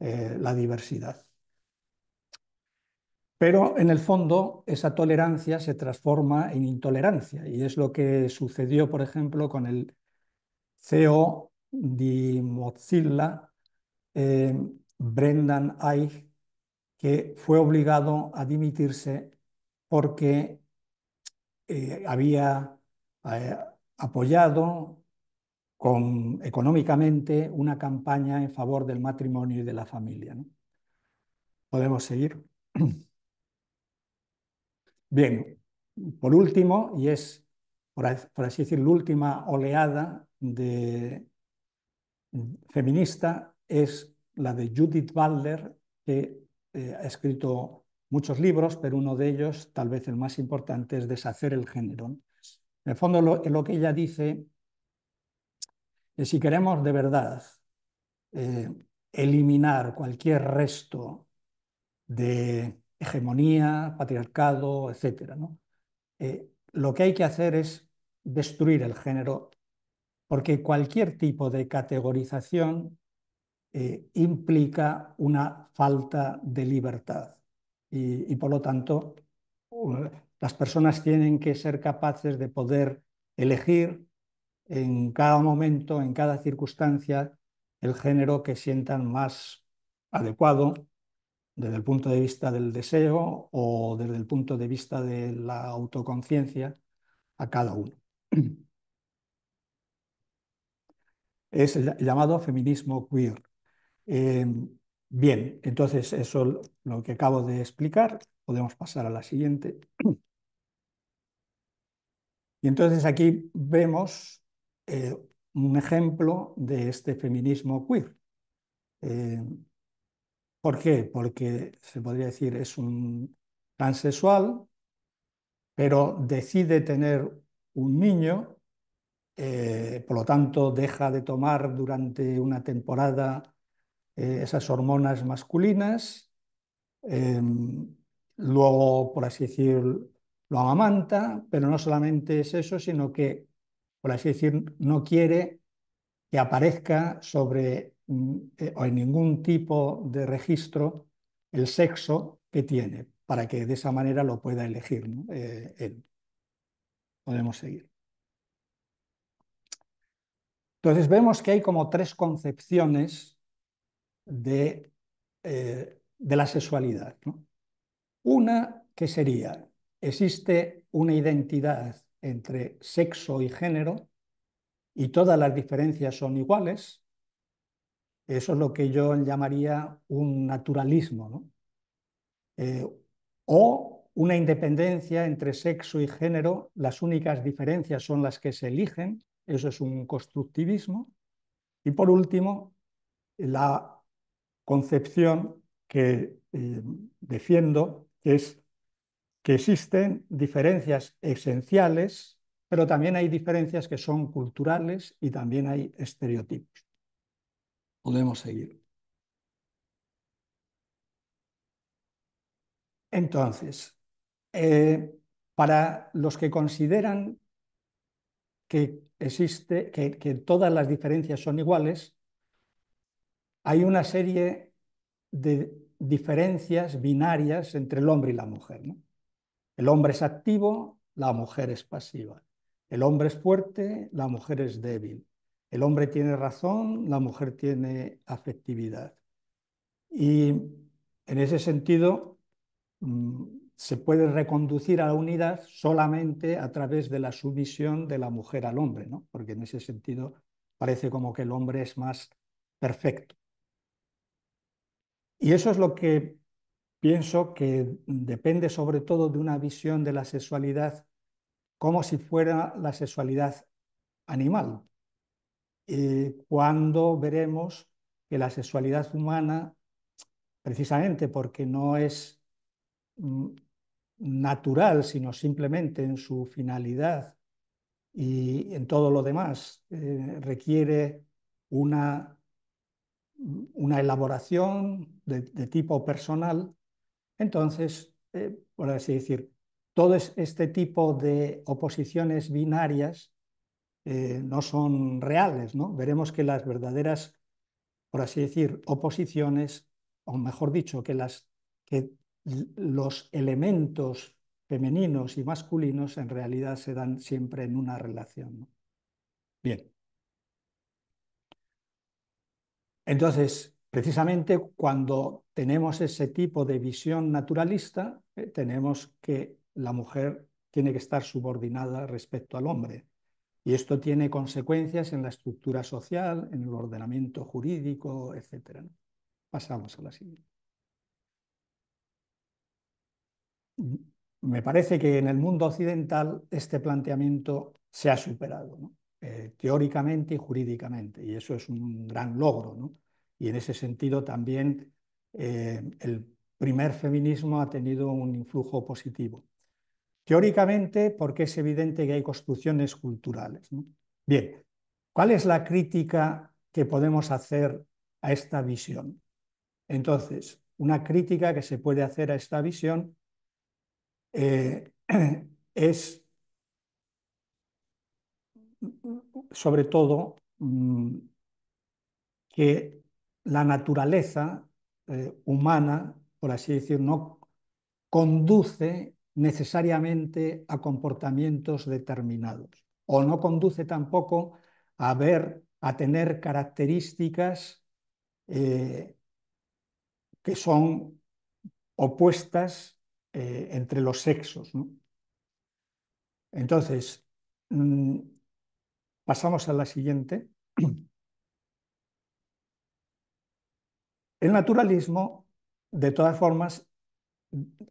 eh, la diversidad. Pero en el fondo esa tolerancia se transforma en intolerancia y es lo que sucedió, por ejemplo, con el CEO de Mozilla, eh, Brendan Eich, que fue obligado a dimitirse porque eh, había apoyado con, económicamente una campaña en favor del matrimonio y de la familia. Podemos seguir. Bien, por último, y es, por así decir, la última oleada de feminista es la de Judith Butler, que eh, ha escrito muchos libros, pero uno de ellos, tal vez el más importante, es Deshacer el género. En el fondo, lo, lo que ella dice si queremos de verdad eh, eliminar cualquier resto de hegemonía, patriarcado, etc., ¿no? Eh, lo que hay que hacer es destruir el género, porque cualquier tipo de categorización eh, implica una falta de libertad y por lo tanto las personas tienen que ser capaces de poder elegir en cada momento, en cada circunstancia, el género que sientan más adecuado desde el punto de vista del deseo o desde el punto de vista de la autoconciencia a cada uno. Es el llamado feminismo queer. Em, bien, entonces eso es lo que acabo de explicar. Podemos pasar a la siguiente. Y entonces aquí vemos eh, un ejemplo de este feminismo queer. Eh, ¿Por qué? Porque se podría decir es un transexual, pero decide tener un niño, eh, por lo tanto deja de tomar durante una temporada esas hormonas masculinas, em, luego, por así decir, lo amamanta, pero no solamente es eso, sino que por así decir, no quiere que aparezca sobre mm, eh, o en ningún tipo de registro el sexo que tiene, para que de esa manera lo pueda elegir eh, él. Podemos seguir. Entonces vemos que hay como tres concepciones de, eh, la sexualidad. Una que sería, existe una identidad entre sexo y género y todas las diferencias son iguales, eso es lo que yo llamaría un naturalismo, eh, o una independencia entre sexo y género, las únicas diferencias son las que se eligen, eso es un constructivismo. Y por último, la concepción que eh, defiendo, es que existen diferencias esenciales, pero también hay diferencias que son culturales y también hay estereotipos. Podemos seguir. Entonces, eh, para los que consideran que existe, que todas las diferencias son iguales, hay una serie de diferencias binarias entre el hombre y la mujer. ¿no? El hombre es activo, la mujer es pasiva. El hombre es fuerte, la mujer es débil. El hombre tiene razón, la mujer tiene afectividad. Y en ese sentido, mm, se puede reconducir a la unidad solamente a través de la sumisión de la mujer al hombre, ¿no? porque en ese sentido parece como que el hombre es más perfecto. Y eso es lo que pienso que depende sobre todo de una visión de la sexualidad como si fuera la sexualidad animal. Eh, cuando veremos que la sexualidad humana, precisamente porque no es mm, natural, sino simplemente en su finalidad y en todo lo demás, eh, requiere una, mm, una elaboración de tipo personal, entonces, eh, por así decir, todo este tipo de oposiciones binarias eh, no son reales, ¿no? Veremos que las verdaderas, por así decir, oposiciones, o mejor dicho, que, las, que los elementos femeninos y masculinos en realidad se dan siempre en una relación. Bien. Entonces, Precisamente cuando tenemos ese tipo de visión naturalista, eh, tenemos que la mujer tiene que estar subordinada respecto al hombre. Y esto tiene consecuencias en la estructura social, en el ordenamiento jurídico, etc. Pasamos a la siguiente. Me parece que en el mundo occidental este planteamiento se ha superado, eh, teóricamente y jurídicamente, y eso es un gran logro. ¿no? Y en ese sentido también eh, el primer feminismo ha tenido un influjo positivo. Teóricamente, porque es evidente que hay construcciones culturales. Bien, ¿cuál es la crítica que podemos hacer a esta visión? Entonces, una crítica que se puede hacer a esta visión eh, es sobre todo mm, que la naturaleza eh, humana, por así decir, no conduce necesariamente a comportamientos determinados o no conduce tampoco a ver, a tener características eh, que son opuestas eh, entre los sexos. Entonces, mm, pasamos a la siguiente. El naturalismo, de todas formas,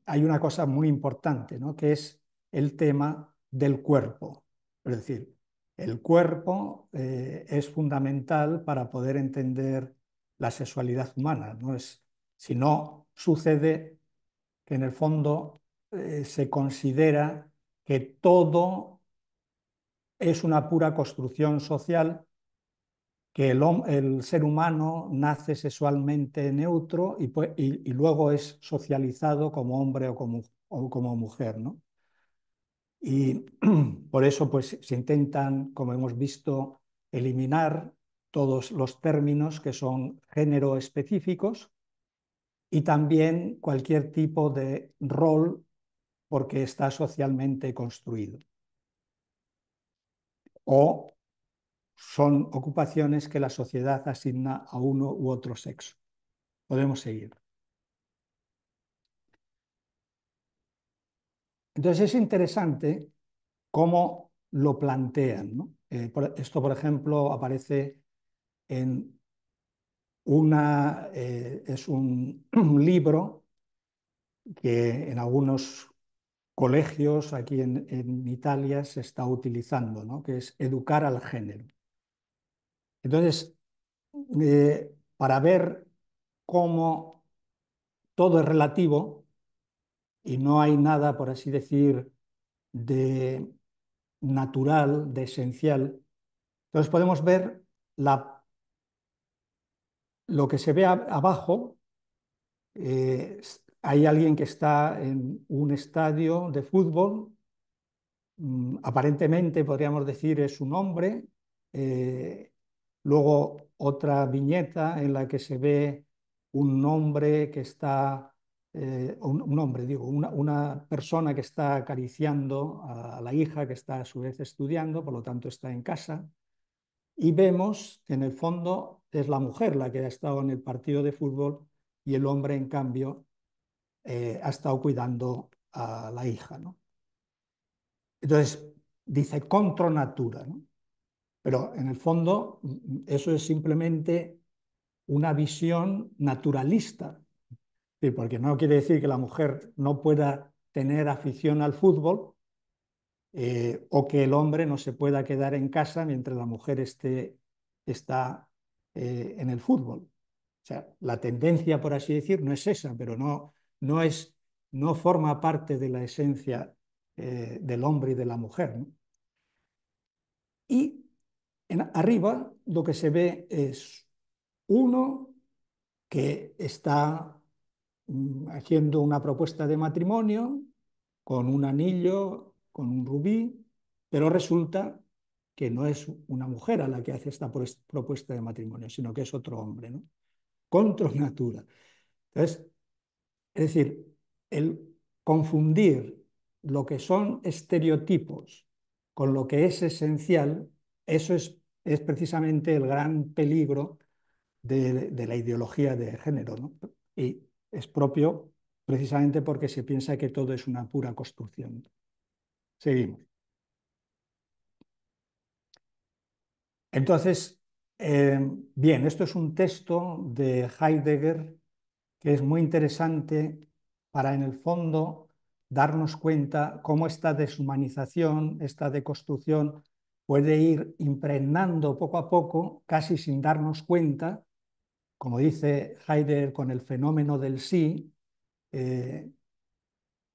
hay una cosa muy importante, ¿no? que es el tema del cuerpo. Es decir, el cuerpo eh, es fundamental para poder entender la sexualidad humana. ¿no? Es, si no, sucede que en el fondo eh, se considera que todo es una pura construcción social que el, ser humano nace sexualmente neutro y, luego es socializado como hombre o como, como, mujer. ¿no? Y por eso pues, se intentan, como hemos visto, eliminar todos los términos que son género específicos y también cualquier tipo de rol porque está socialmente construido. O son ocupaciones que la sociedad asigna a uno u otro sexo. Podemos seguir. Entonces es interesante cómo lo plantean. Eh, esto, por ejemplo, aparece en una, eh, es un, libro que en algunos colegios aquí en, en Italia se está utilizando, ¿no? que es Educar al Género. Entonces, eh, para ver cómo todo es relativo y no hay nada, por así decir, de natural, de esencial, entonces podemos ver lo que se ve abajo. Eh, hay alguien que está en un estadio de fútbol. Mm, aparentemente, podríamos decir, es un hombre. Eh, Luego otra viñeta en la que se ve un hombre que está, eh, un, hombre, digo, una, una, persona que está acariciando a, la hija que está a su vez estudiando, por lo tanto está en casa. Y vemos que en el fondo es la mujer la que ha estado en el partido de fútbol y el hombre, en cambio, eh, ha estado cuidando a la hija. ¿no? Entonces, dice contra natura. ¿no? Pero en el fondo mm, eso es simplemente una visión naturalista, porque no quiere decir que la mujer no pueda tener afición al fútbol, eh, o que el hombre no se pueda quedar en casa mientras la mujer esté, está eh, en el fútbol. O sea, la tendencia, por así decir, no es esa, pero no, no, es, no forma parte de la esencia eh, del hombre y de la mujer. Y arriba lo que se ve es uno que está mm, haciendo una propuesta de matrimonio con un anillo, con un rubí, pero resulta que no es una mujer a la que hace esta pues, propuesta de matrimonio, sino que es otro hombre, ¿no? Contra natura. Entonces, es decir, el confundir lo que son estereotipos con lo que es esencial eso es, precisamente el gran peligro de, la ideología de género. Y es propio precisamente porque se piensa que todo es una pura construcción. Seguimos. Entonces, em, bien, esto es un texto de Heidegger que es muy interesante para en el fondo darnos cuenta cómo esta deshumanización, esta deconstrucción puede ir impregnando poco a poco, casi sin darnos cuenta, como dice Heidegger con el fenómeno del sí. Eh,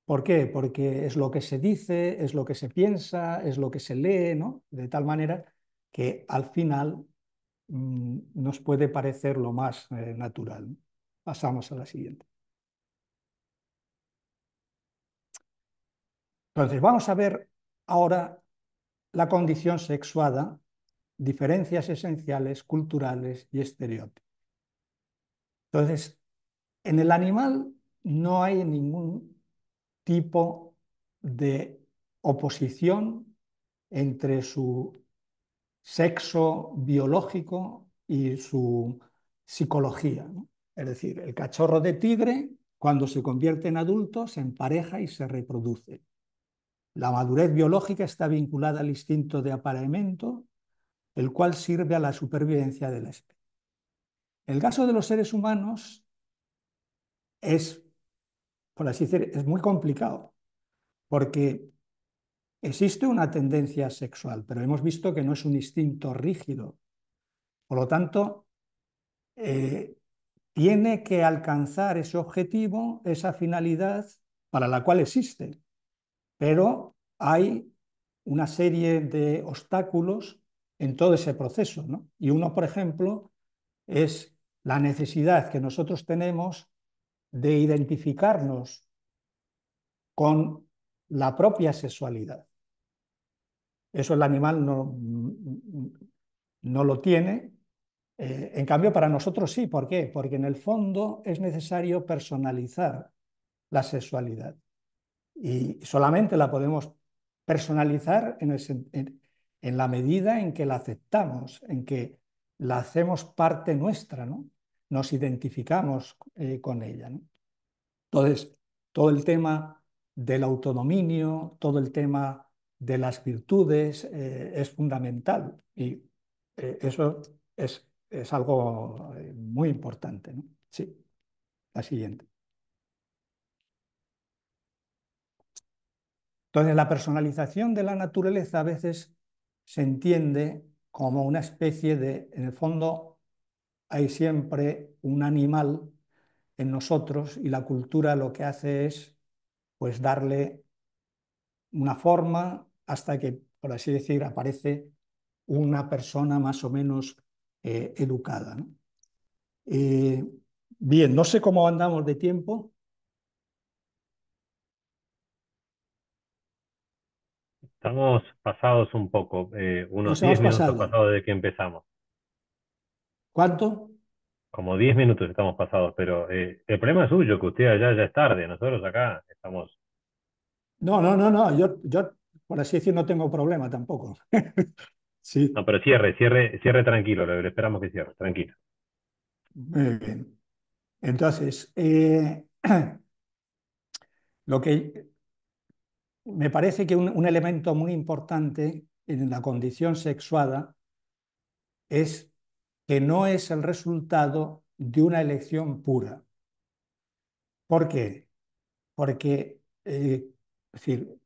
¿Por qué? Porque es lo que se dice, es lo que se piensa, es lo que se lee, ¿no? De tal manera que al final mm, nos puede parecer lo más eh, natural. Pasamos a la siguiente. Entonces, vamos a ver ahora la condición sexuada, diferencias esenciales, culturales y estereotipos. Entonces, en el animal no hay ningún tipo de oposición entre su sexo biológico y su psicología. Es decir, el cachorro de tigre, cuando se convierte en adulto, se empareja y se reproduce. La madurez biológica está vinculada al instinto de apareamiento, el cual sirve a la supervivencia de la especie. El caso de los seres humanos es, por así decir, es muy complicado, porque existe una tendencia sexual, pero hemos visto que no es un instinto rígido. Por lo tanto, eh, tiene que alcanzar ese objetivo, esa finalidad para la cual existe pero hay una serie de obstáculos en todo ese proceso. Y uno, por ejemplo, es la necesidad que nosotros tenemos de identificarnos con la propia sexualidad. Eso el animal no, no lo tiene. Eh, en cambio, para nosotros sí. ¿Por qué? Porque en el fondo es necesario personalizar la sexualidad y solamente la podemos personalizar en, la medida en que la aceptamos, en que la hacemos parte nuestra, ¿no? nos identificamos eh, con ella. Entonces, todo el tema del autodominio, todo el tema de las virtudes eh, es fundamental y eh, eso es, algo muy importante. Sí, la siguiente. Entonces, la personalización de la naturaleza a veces se entiende como una especie de, en el fondo, hay siempre un animal en nosotros y la cultura lo que hace es pues darle una forma hasta que, por así decir, aparece una persona más o menos eh, educada. Eh, bien, no sé cómo andamos de tiempo. Estamos pasados un poco, eh, unos 10 minutos pasados desde que empezamos. ¿Cuánto? Como 10 minutos estamos pasados, pero eh, el problema es suyo, que usted allá ya es tarde, nosotros acá estamos... No, no, no, no, yo, yo por así decir no tengo problema tampoco. sí. No, pero cierre, cierre, cierre tranquilo, esperamos que cierre, tranquilo. Muy bien. Entonces, eh, lo que me parece que un, elemento muy importante en la condición sexuada es que no es el resultado de una elección pura. ¿Por qué? Porque eh, decir,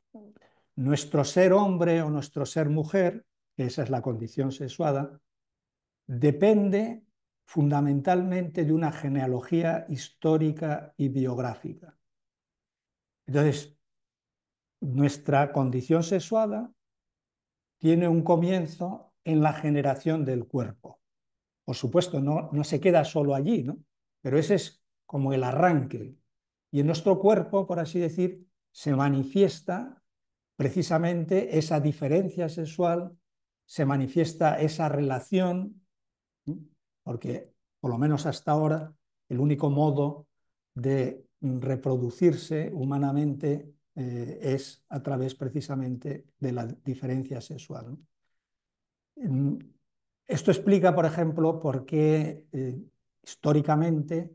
nuestro ser hombre o nuestro ser mujer, esa es la condición sexuada, depende fundamentalmente de una genealogía histórica y biográfica. Entonces, nuestra condición sexual tiene un comienzo en la generación del cuerpo. Por supuesto, no, se queda solo allí, ¿no? pero ese es como el arranque. Y en nuestro cuerpo, por así decir, se manifiesta precisamente esa diferencia sexual, se manifiesta esa relación, porque por lo menos hasta ahora el único modo de reproducirse humanamente eh, es a través precisamente de la diferencia sexual. Esto explica, por ejemplo, por qué eh, históricamente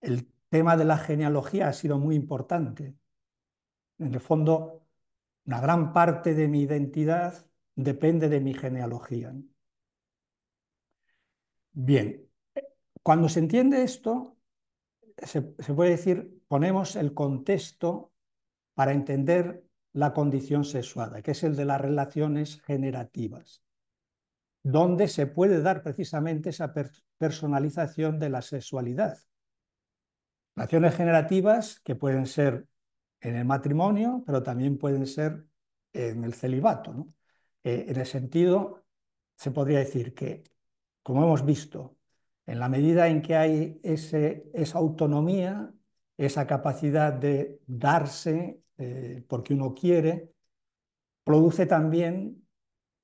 el tema de la genealogía ha sido muy importante. En el fondo, una gran parte de mi identidad depende de mi genealogía. Bien, cuando se entiende esto, se, se puede decir, ponemos el contexto para entender la condición sexuada, que es el de las relaciones generativas, donde se puede dar precisamente esa personalización de la sexualidad. Relaciones generativas que pueden ser en el matrimonio, pero también pueden ser en el celibato. Eh, en el sentido, se podría decir que, como hemos visto, en la medida en que hay ese, esa autonomía, esa capacidad de darse eh, porque uno quiere, produce también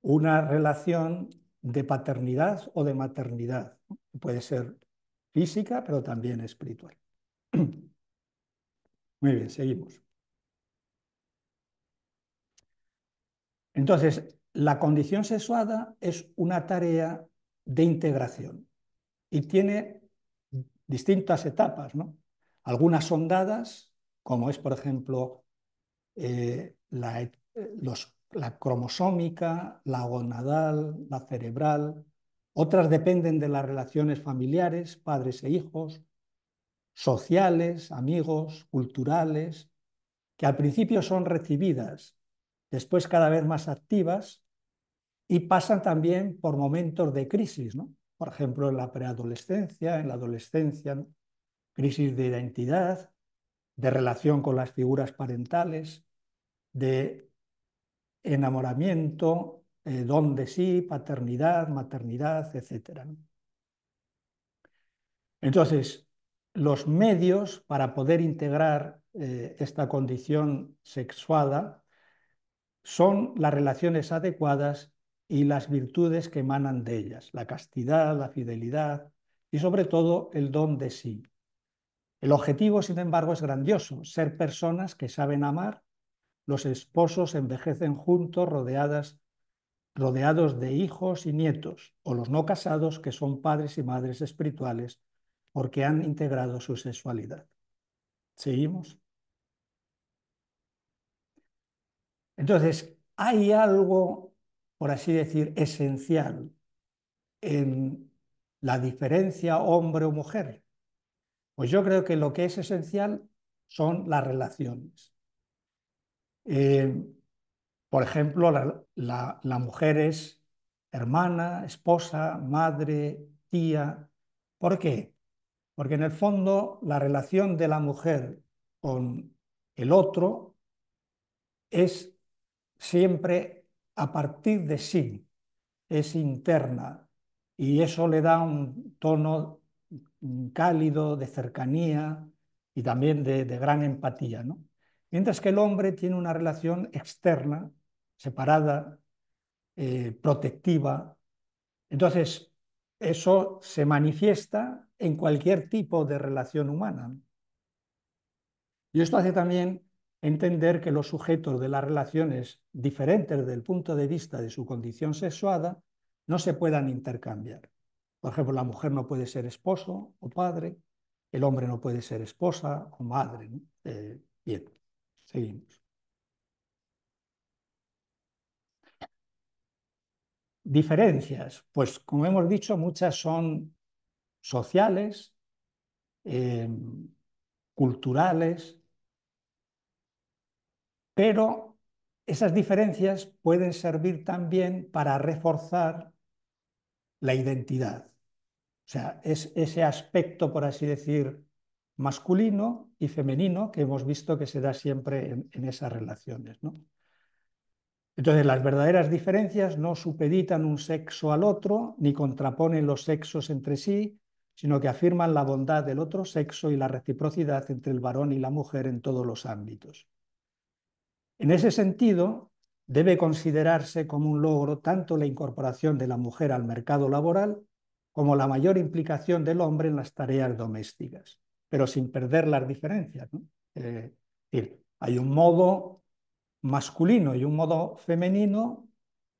una relación de paternidad o de maternidad. Puede ser física, pero también espiritual. Muy bien, seguimos. Entonces, la condición sexuada es una tarea de integración y tiene distintas etapas, Algunas son dadas, como es, por ejemplo, eh, la, eh, la cromosómica, la gonadal, la cerebral. Otras dependen de las relaciones familiares, padres e hijos, sociales, amigos, culturales, que al principio son recibidas, después cada vez más activas y pasan también por momentos de crisis, por ejemplo, en la preadolescencia, en la adolescencia, crisis de identidad, de relación con las figuras parentales, de enamoramiento, eh, don de sí, paternidad, maternidad, etc. Entonces, los medios para poder integrar eh, esta condición sexuada son las relaciones adecuadas y las virtudes que emanan de ellas, la castidad, la fidelidad y sobre todo el don de sí, el objetivo, sin embargo, es grandioso, ser personas que saben amar. Los esposos envejecen juntos, rodeadas, rodeados de hijos y nietos, o los no casados que son padres y madres espirituales porque han integrado su sexualidad. ¿Seguimos? Entonces, hay algo, por así decir, esencial en la diferencia hombre o mujer. Pues yo creo que lo que es esencial son las relaciones. Eh, por ejemplo, la, la, mujer es hermana, esposa, madre, tía. ¿Por qué? Porque en el fondo la relación de la mujer con el otro es siempre a partir de sí, es interna y eso le da un tono cálido, de cercanía y también de, gran empatía. ¿no? Mientras que el hombre tiene una relación externa, separada, eh, protectiva. Entonces, eso se manifiesta en cualquier tipo de relación humana. Y esto hace también entender que los sujetos de las relaciones diferentes desde el punto de vista de su condición sexuada no se puedan intercambiar. Por ejemplo, la mujer no puede ser esposo o padre, el hombre no puede ser esposa o madre. Eh, bien, seguimos. Diferencias, pues como hemos dicho, muchas son sociales, eh, culturales, pero esas diferencias pueden servir también para reforzar la identidad. O sea, es ese aspecto, por así decir, masculino y femenino que hemos visto que se da siempre en, esas relaciones. ¿no? Entonces, las verdaderas diferencias no supeditan un sexo al otro, ni contraponen los sexos entre sí, sino que afirman la bondad del otro sexo y la reciprocidad entre el varón y la mujer en todos los ámbitos. En ese sentido, debe considerarse como un logro tanto la incorporación de la mujer al mercado laboral como la mayor implicación del hombre en las tareas domésticas, pero sin perder las diferencias. Eh, hay un modo masculino y un modo femenino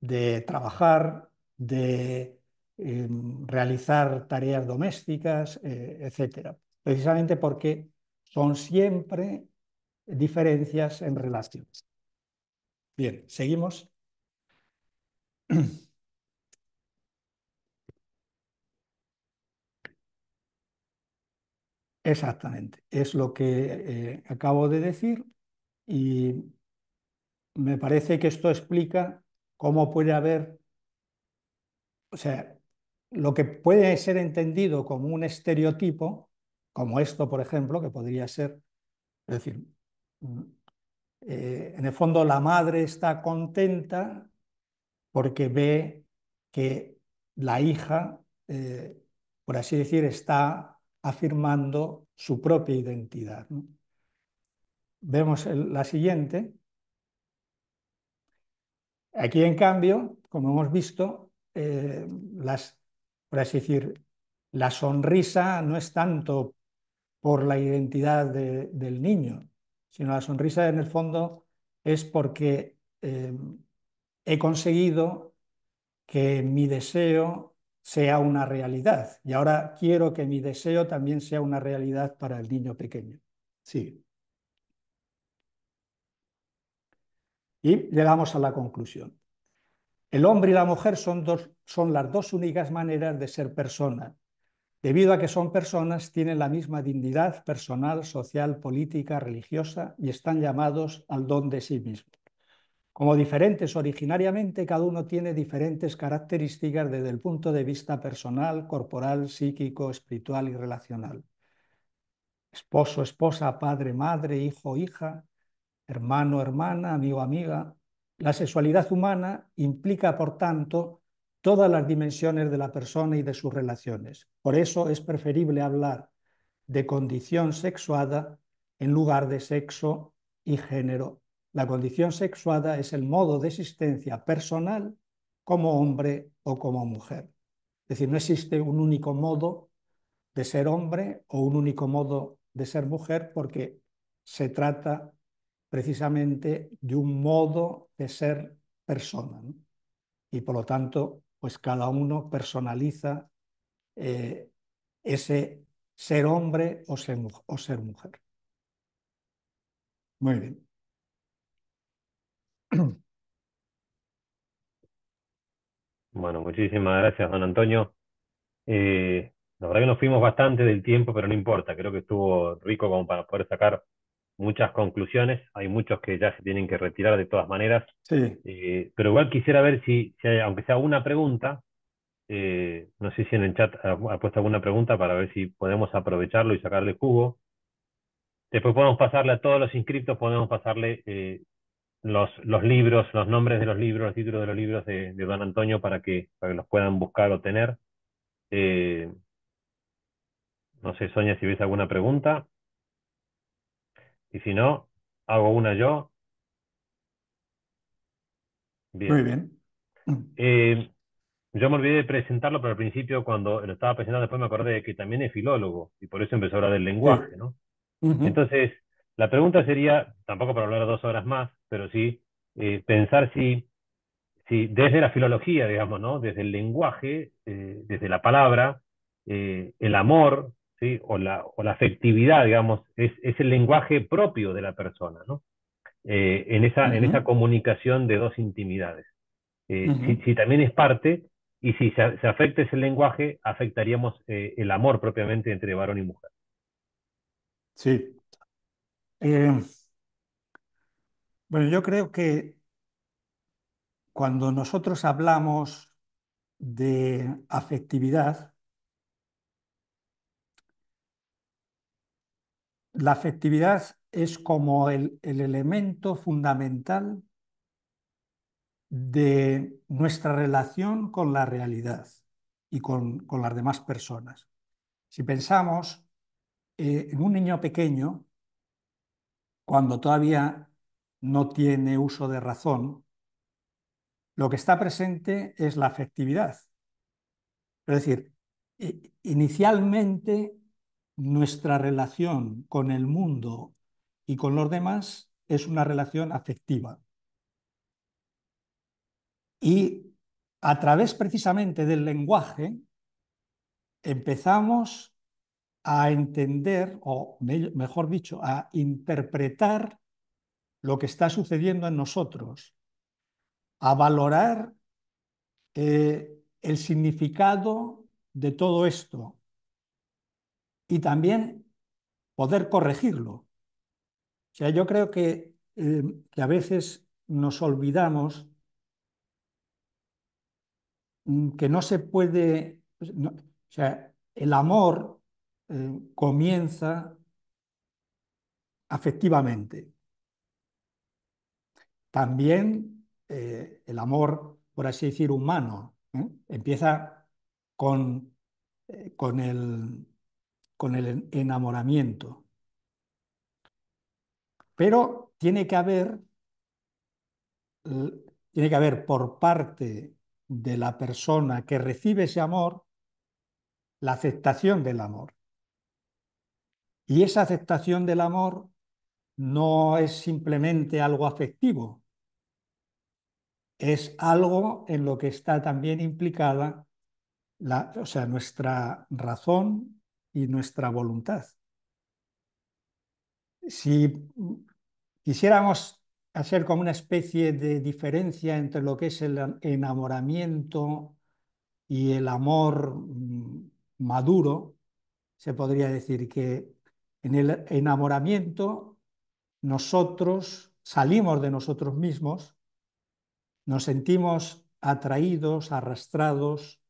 de trabajar, de em, realizar tareas domésticas, eh, etc. Precisamente porque son siempre diferencias en relaciones. Bien, seguimos. Exactamente, es lo que eh, acabo de decir y me parece que esto explica cómo puede haber, o sea, lo que puede ser entendido como un estereotipo, como esto, por ejemplo, que podría ser, es decir, mm, eh, en el fondo la madre está contenta porque ve que la hija, eh, por así decir, está afirmando su propia identidad. Vemos la siguiente. Aquí, en cambio, como hemos visto, eh, las, por así decir, la sonrisa no es tanto por la identidad del niño, sino la sonrisa en el fondo es porque eh, he conseguido que mi deseo sea una realidad. Y ahora quiero que mi deseo también sea una realidad para el niño pequeño. Sí. Y llegamos a la conclusión. El hombre y la mujer son, dos, son las dos únicas maneras de ser persona. Debido a que son personas, tienen la misma dignidad personal, social, política, religiosa y están llamados al don de sí mismos. Como diferentes originariamente, cada uno tiene diferentes características desde el punto de vista personal, corporal, psíquico, espiritual y relacional. Esposo, esposa, padre, madre, hijo, hija, hermano, hermana, amigo, amiga. La sexualidad humana implica, por tanto, todas las dimensiones de la persona y de sus relaciones. Por eso es preferible hablar de condición sexuada en lugar de sexo y género la condición sexuada es el modo de existencia personal como hombre o como mujer. Es decir, no existe un único modo de ser hombre o un único modo de ser mujer porque se trata precisamente de un modo de ser persona. Y por lo tanto, pues cada uno personaliza eh, ese ser hombre o o ser mujer. Muy bien. Bueno, muchísimas gracias, don Antonio. Eh, la verdad que nos fuimos bastante del tiempo, pero no importa, creo que estuvo rico como para poder sacar muchas conclusiones. Hay muchos que ya se tienen que retirar de todas maneras. Sí. Eh, pero igual quisiera ver si, aunque sea una pregunta, eh, no sé si en el chat ha, puesto alguna pregunta para ver si podemos aprovecharlo y sacarle jugo. Después podemos pasarle a todos los inscritos, podemos pasarle los, libros, los nombres de los libros, los títulos de los libros de, don Antonio para que, para los puedan buscar o tener. Eh, no sé, Soña, si ves alguna pregunta. Y si no, hago una yo. Bien. Muy bien. Mm. Eh, yo me olvidé de presentarlo, pero al principio cuando lo estaba presentando, después me acordé de que también es filólogo y por eso empezó a hablar del lenguaje, ¿no? Entonces, la pregunta sería, tampoco para hablar dos horas más, pero sí eh, pensar si, si desde la filología, digamos, ¿no? desde el lenguaje, eh, desde la palabra, eh, el amor ¿sí? o, la, o la afectividad, digamos, es, el lenguaje propio de la persona, ¿no? en, esa, en esa comunicación de dos intimidades. si, también es parte, y si se, se afecta ese lenguaje, afectaríamos el amor propiamente entre varón y mujer. Sí, eh, bueno, yo creo que cuando nosotros hablamos de afectividad, la afectividad es como el, elemento fundamental de nuestra relación con la realidad y con, las demás personas. Si pensamos eh, en un niño pequeño, cuando todavía no tiene uso de razón, lo que está presente es la afectividad. Es decir, inicialmente nuestra relación con el mundo y con los demás es una relación afectiva. Y a través precisamente del lenguaje empezamos a entender, o mejor dicho, a interpretar lo que está sucediendo en nosotros, a valorar eh, el significado de todo esto y también poder corregirlo. O sea, yo creo que, em, a veces nos olvidamos mm, que no se puede, pues, o sea, el amor eh, comienza afectivamente. También eh, el amor, por así decir, humano, ¿eh? empieza con, con, el, con el enamoramiento. Pero tiene que haber, tiene que haber por parte de la persona que recibe ese amor, la aceptación del amor. Y esa aceptación del amor no es simplemente algo afectivo, es algo en lo que está también implicada la, o sea, nuestra razón y nuestra voluntad. Si quisiéramos hacer como una especie de diferencia entre lo que es el enamoramiento y el amor mm, maduro, se podría decir que en el enamoramiento nosotros salimos de nosotros mismos, nos sentimos atraídos, arrastrados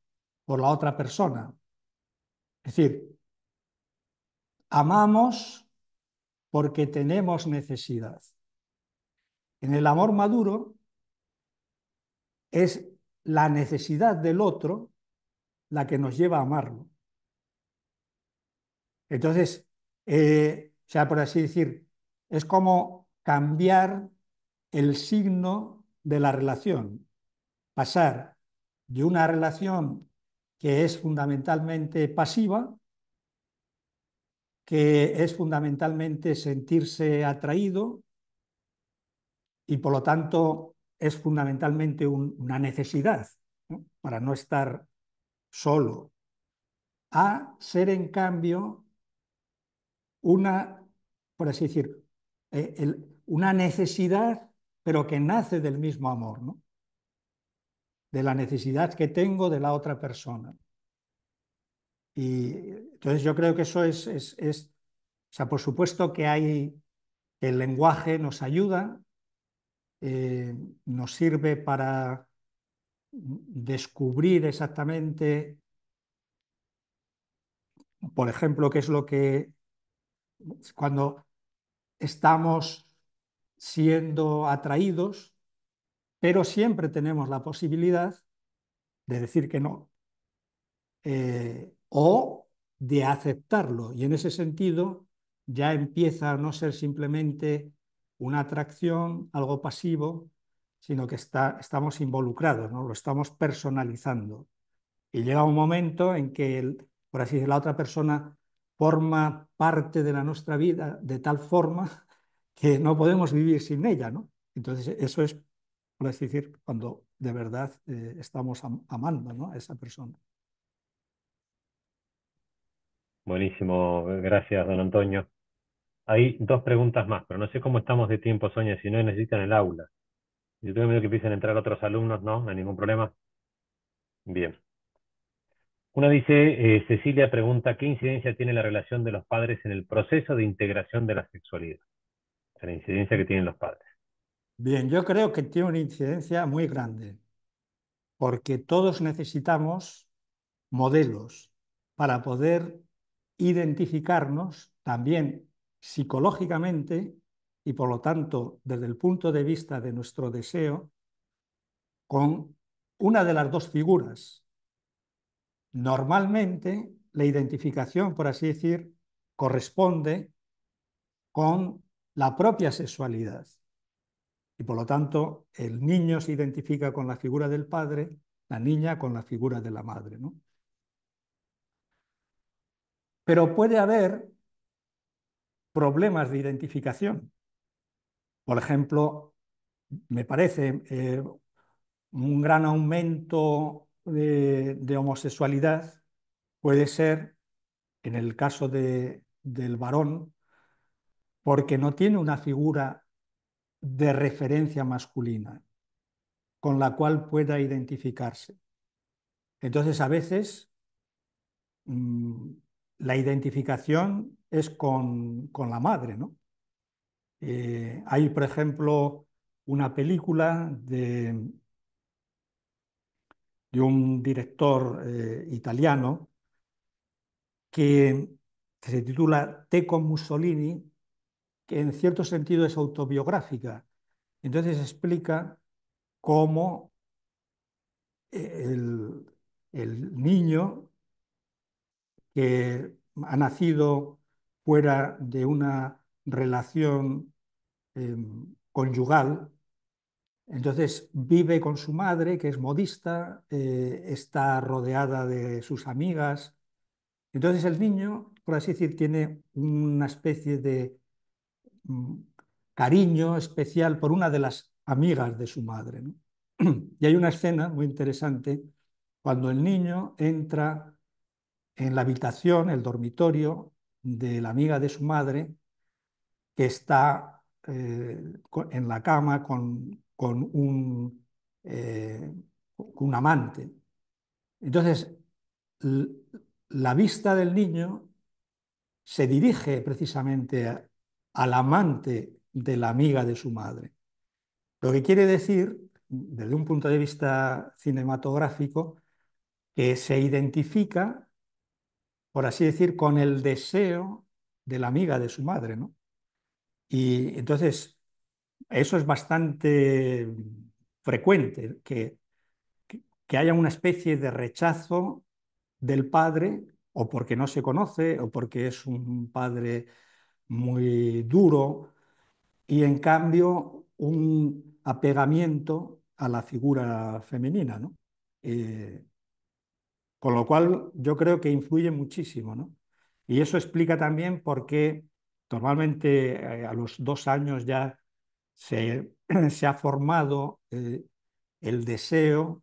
por la otra persona. Es decir, amamos porque tenemos necesidad. En el amor maduro es la necesidad del otro la que nos lleva a amarlo. Entonces, eh, o sea, por así decir, es como cambiar el signo de la relación, pasar de una relación que es fundamentalmente pasiva, que es fundamentalmente sentirse atraído y por lo tanto es fundamentalmente una necesidad para no estar solo, a ser en cambio una, por así decir, eh, una necesidad, pero que nace del mismo amor, ¿no? de la necesidad que tengo de la otra persona. Y entonces yo creo que eso es, es, o sea, por supuesto que hay, el lenguaje nos ayuda, eh, nos sirve para descubrir exactamente, por ejemplo, qué es lo que cuando estamos siendo atraídos, pero siempre tenemos la posibilidad de decir que no eh, o de aceptarlo. Y en ese sentido ya empieza a no ser simplemente una atracción, algo pasivo, sino que está, estamos involucrados, ¿no? lo estamos personalizando. Y llega un momento en que, por así decirlo, la otra persona forma parte de la nuestra vida de tal forma que no podemos vivir sin ella, ¿no? Entonces, eso es, por decir, cuando de verdad eh, estamos amando ¿no? a esa persona. Buenísimo, gracias, don Antonio. Hay dos preguntas más, pero no sé cómo estamos de tiempo, Soña, si no necesitan el aula. Yo tengo miedo que empiecen a entrar otros alumnos, ¿no? No hay ningún problema. Bien. Una dice, eh, Cecilia pregunta, ¿qué incidencia tiene la relación de los padres en el proceso de integración de la sexualidad? la incidencia que tienen los padres. Bien, yo creo que tiene una incidencia muy grande, porque todos necesitamos modelos para poder identificarnos también psicológicamente y por lo tanto desde el punto de vista de nuestro deseo con una de las dos figuras Normalmente la identificación, por así decir, corresponde con la propia sexualidad. Y por lo tanto, el niño se identifica con la figura del padre, la niña con la figura de la madre. Pero puede haber problemas de identificación. Por ejemplo, me parece eh, un gran aumento de, homosexualidad puede ser, en el caso de, del varón, porque no tiene una figura de referencia masculina con la cual pueda identificarse. Entonces, a veces mm, la identificación es con, con la madre, ¿no? Eh, hay, por ejemplo, una película de de un director eh, italiano que, se titula Te con Mussolini, que en cierto sentido es autobiográfica. Entonces explica cómo eh, el, niño que ha nacido fuera de una relación em, conyugal entonces vive con su madre, que es modista, eh, está rodeada de sus amigas. Entonces el niño, por así decir, tiene una especie de mm, cariño especial por una de las amigas de su madre. Y hay una escena muy interesante cuando el niño entra en la habitación, el dormitorio de la amiga de su madre, que está eh, en la cama con, con un, eh, un amante. Entonces, la vista del niño se dirige precisamente al amante de la amiga de su madre. Lo que quiere decir, desde un punto de vista cinematográfico, que se identifica, por así decir, con el deseo de la amiga de su madre. Y entonces eso es bastante frecuente, que, haya una especie de rechazo del padre, o porque no se conoce, o porque es un padre muy duro, y en cambio un apegamiento a la figura femenina, eh, con lo cual yo creo que influye muchísimo, Y eso explica también por qué normalmente eh, a los dos años ya se, ha formado eh, el deseo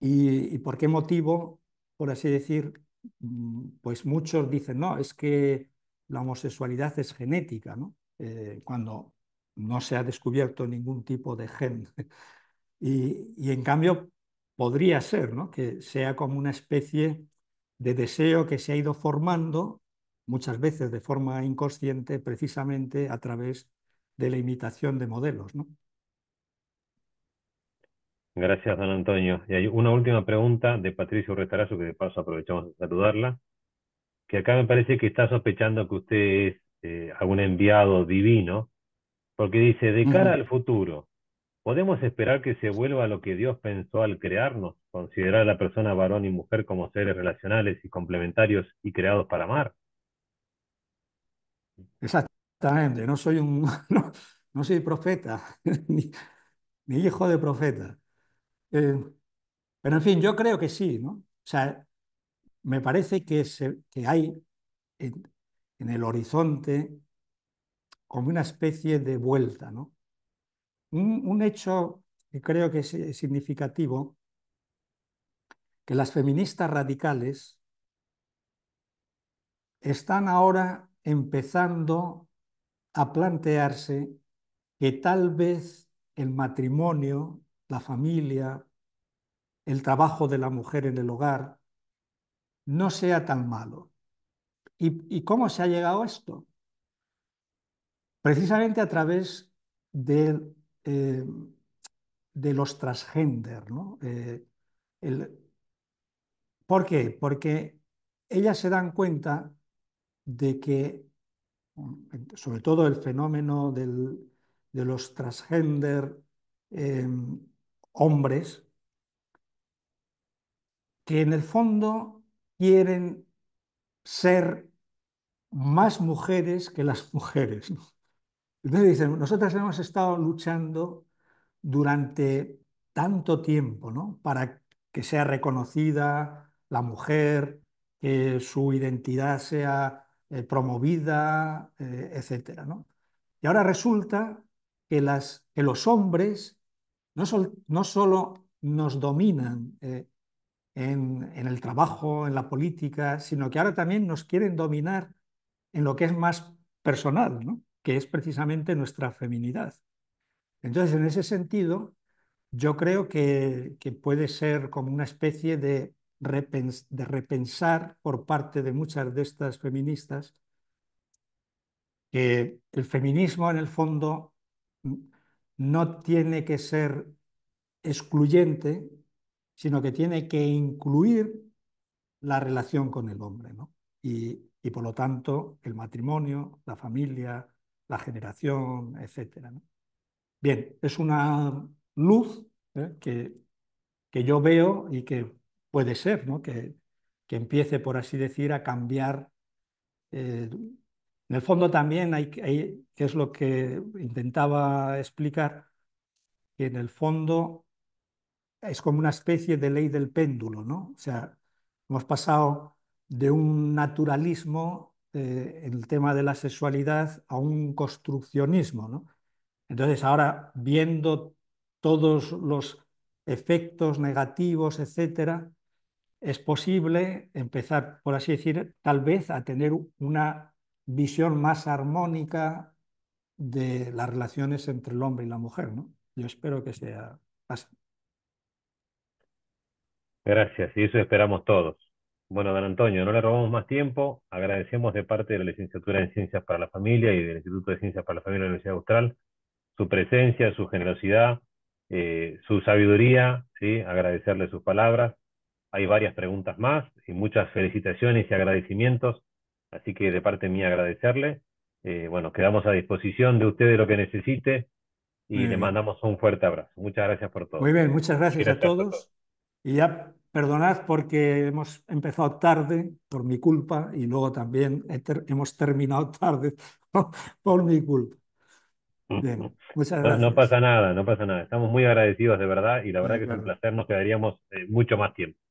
y, por qué motivo, por así decir, mm, pues muchos dicen, no, es que la homosexualidad es genética, eh, cuando no se ha descubierto ningún tipo de gen. Y, y, en cambio podría ser, ¿no? Que sea como una especie de deseo que se ha ido formando muchas veces de forma inconsciente, precisamente a través de la imitación de modelos. ¿no? Gracias, don Antonio. Y hay una última pregunta de Patricio Restarazo, que de paso aprovechamos a saludarla, que acá me parece que está sospechando que usted es eh, algún enviado divino, porque dice, de cara al futuro, ¿podemos esperar que se vuelva a lo que Dios pensó al crearnos, considerar a la persona varón y mujer como seres relacionales y complementarios y creados para amar? Exactamente, no soy un no, soy profeta, ni, hijo de profeta. Eh, pero en fin, yo creo que sí, ¿no? O sea, me parece que, que hay en, el horizonte como una especie de vuelta, ¿no? Un, un hecho que creo que es eh, significativo, que las feministas radicales están ahora empezando a plantearse que tal vez el matrimonio, la familia, el trabajo de la mujer en el hogar, no sea tan malo. ¿Y, cómo se ha llegado a esto? Precisamente a través de, eh, de los transgender. Eh, ¿Por qué? Porque ellas se dan cuenta de que, mm, sobre todo el fenómeno de los transgender em, hombres, que en el fondo quieren ser más mujeres que las mujeres. dicen, nosotras hemos estado luchando durante tanto tiempo ¿no? para que sea reconocida la mujer, que su identidad sea eh, promovida, eh, etcétera, etc. Y ahora resulta que, los hombres no, solo nos dominan eh, en, el trabajo, en la política, sino que ahora también nos quieren dominar en lo que es más personal, que es precisamente nuestra feminidad. Entonces, en ese sentido, yo creo que puede ser como una especie de de repensar por parte de muchas de estas feministas que el feminismo en el fondo no tiene que ser excluyente, sino que tiene que incluir la relación con el hombre. ¿no? Y, por lo tanto el matrimonio, la familia, la generación, etc. Bien, es una luz ¿eh? que, que yo veo y que puede ser, ¿no? Que, que empiece, por así decir, a cambiar. Eh, en el fondo también hay, que es lo que intentaba explicar, que en el fondo es como una especie de ley del péndulo, ¿no? O sea, hemos pasado de un naturalismo, eh, en el tema de la sexualidad, a un construccionismo, ¿no? Entonces ahora, viendo todos los efectos negativos, etcétera, es posible empezar, por así decir, tal vez a tener una visión más armónica de las relaciones entre el hombre y la mujer. Yo espero que sea así. Gracias, y eso esperamos todos. Bueno, don Antonio, no le robamos más tiempo. Agradecemos de parte de la Licenciatura en Ciencias para la Familia y del Instituto de Ciencias para la Familia de la Universidad Austral su presencia, su generosidad, eh, su sabiduría, ¿sí? agradecerle sus palabras hay varias preguntas más y muchas felicitaciones y agradecimientos, así que de parte mía agradecerle. Eh, bueno, quedamos a disposición de ustedes lo que necesite y le mandamos un fuerte abrazo. Muchas gracias por todo. Muy bien, muchas gracias, a todos. Y ya perdonad porque hemos empezado tarde por mi culpa y luego también hemos terminado tarde por mi culpa. muchas gracias. No, pasa nada, no pasa nada. Estamos muy agradecidos de verdad y la verdad que es un placer, nos quedaríamos eh, mucho más tiempo.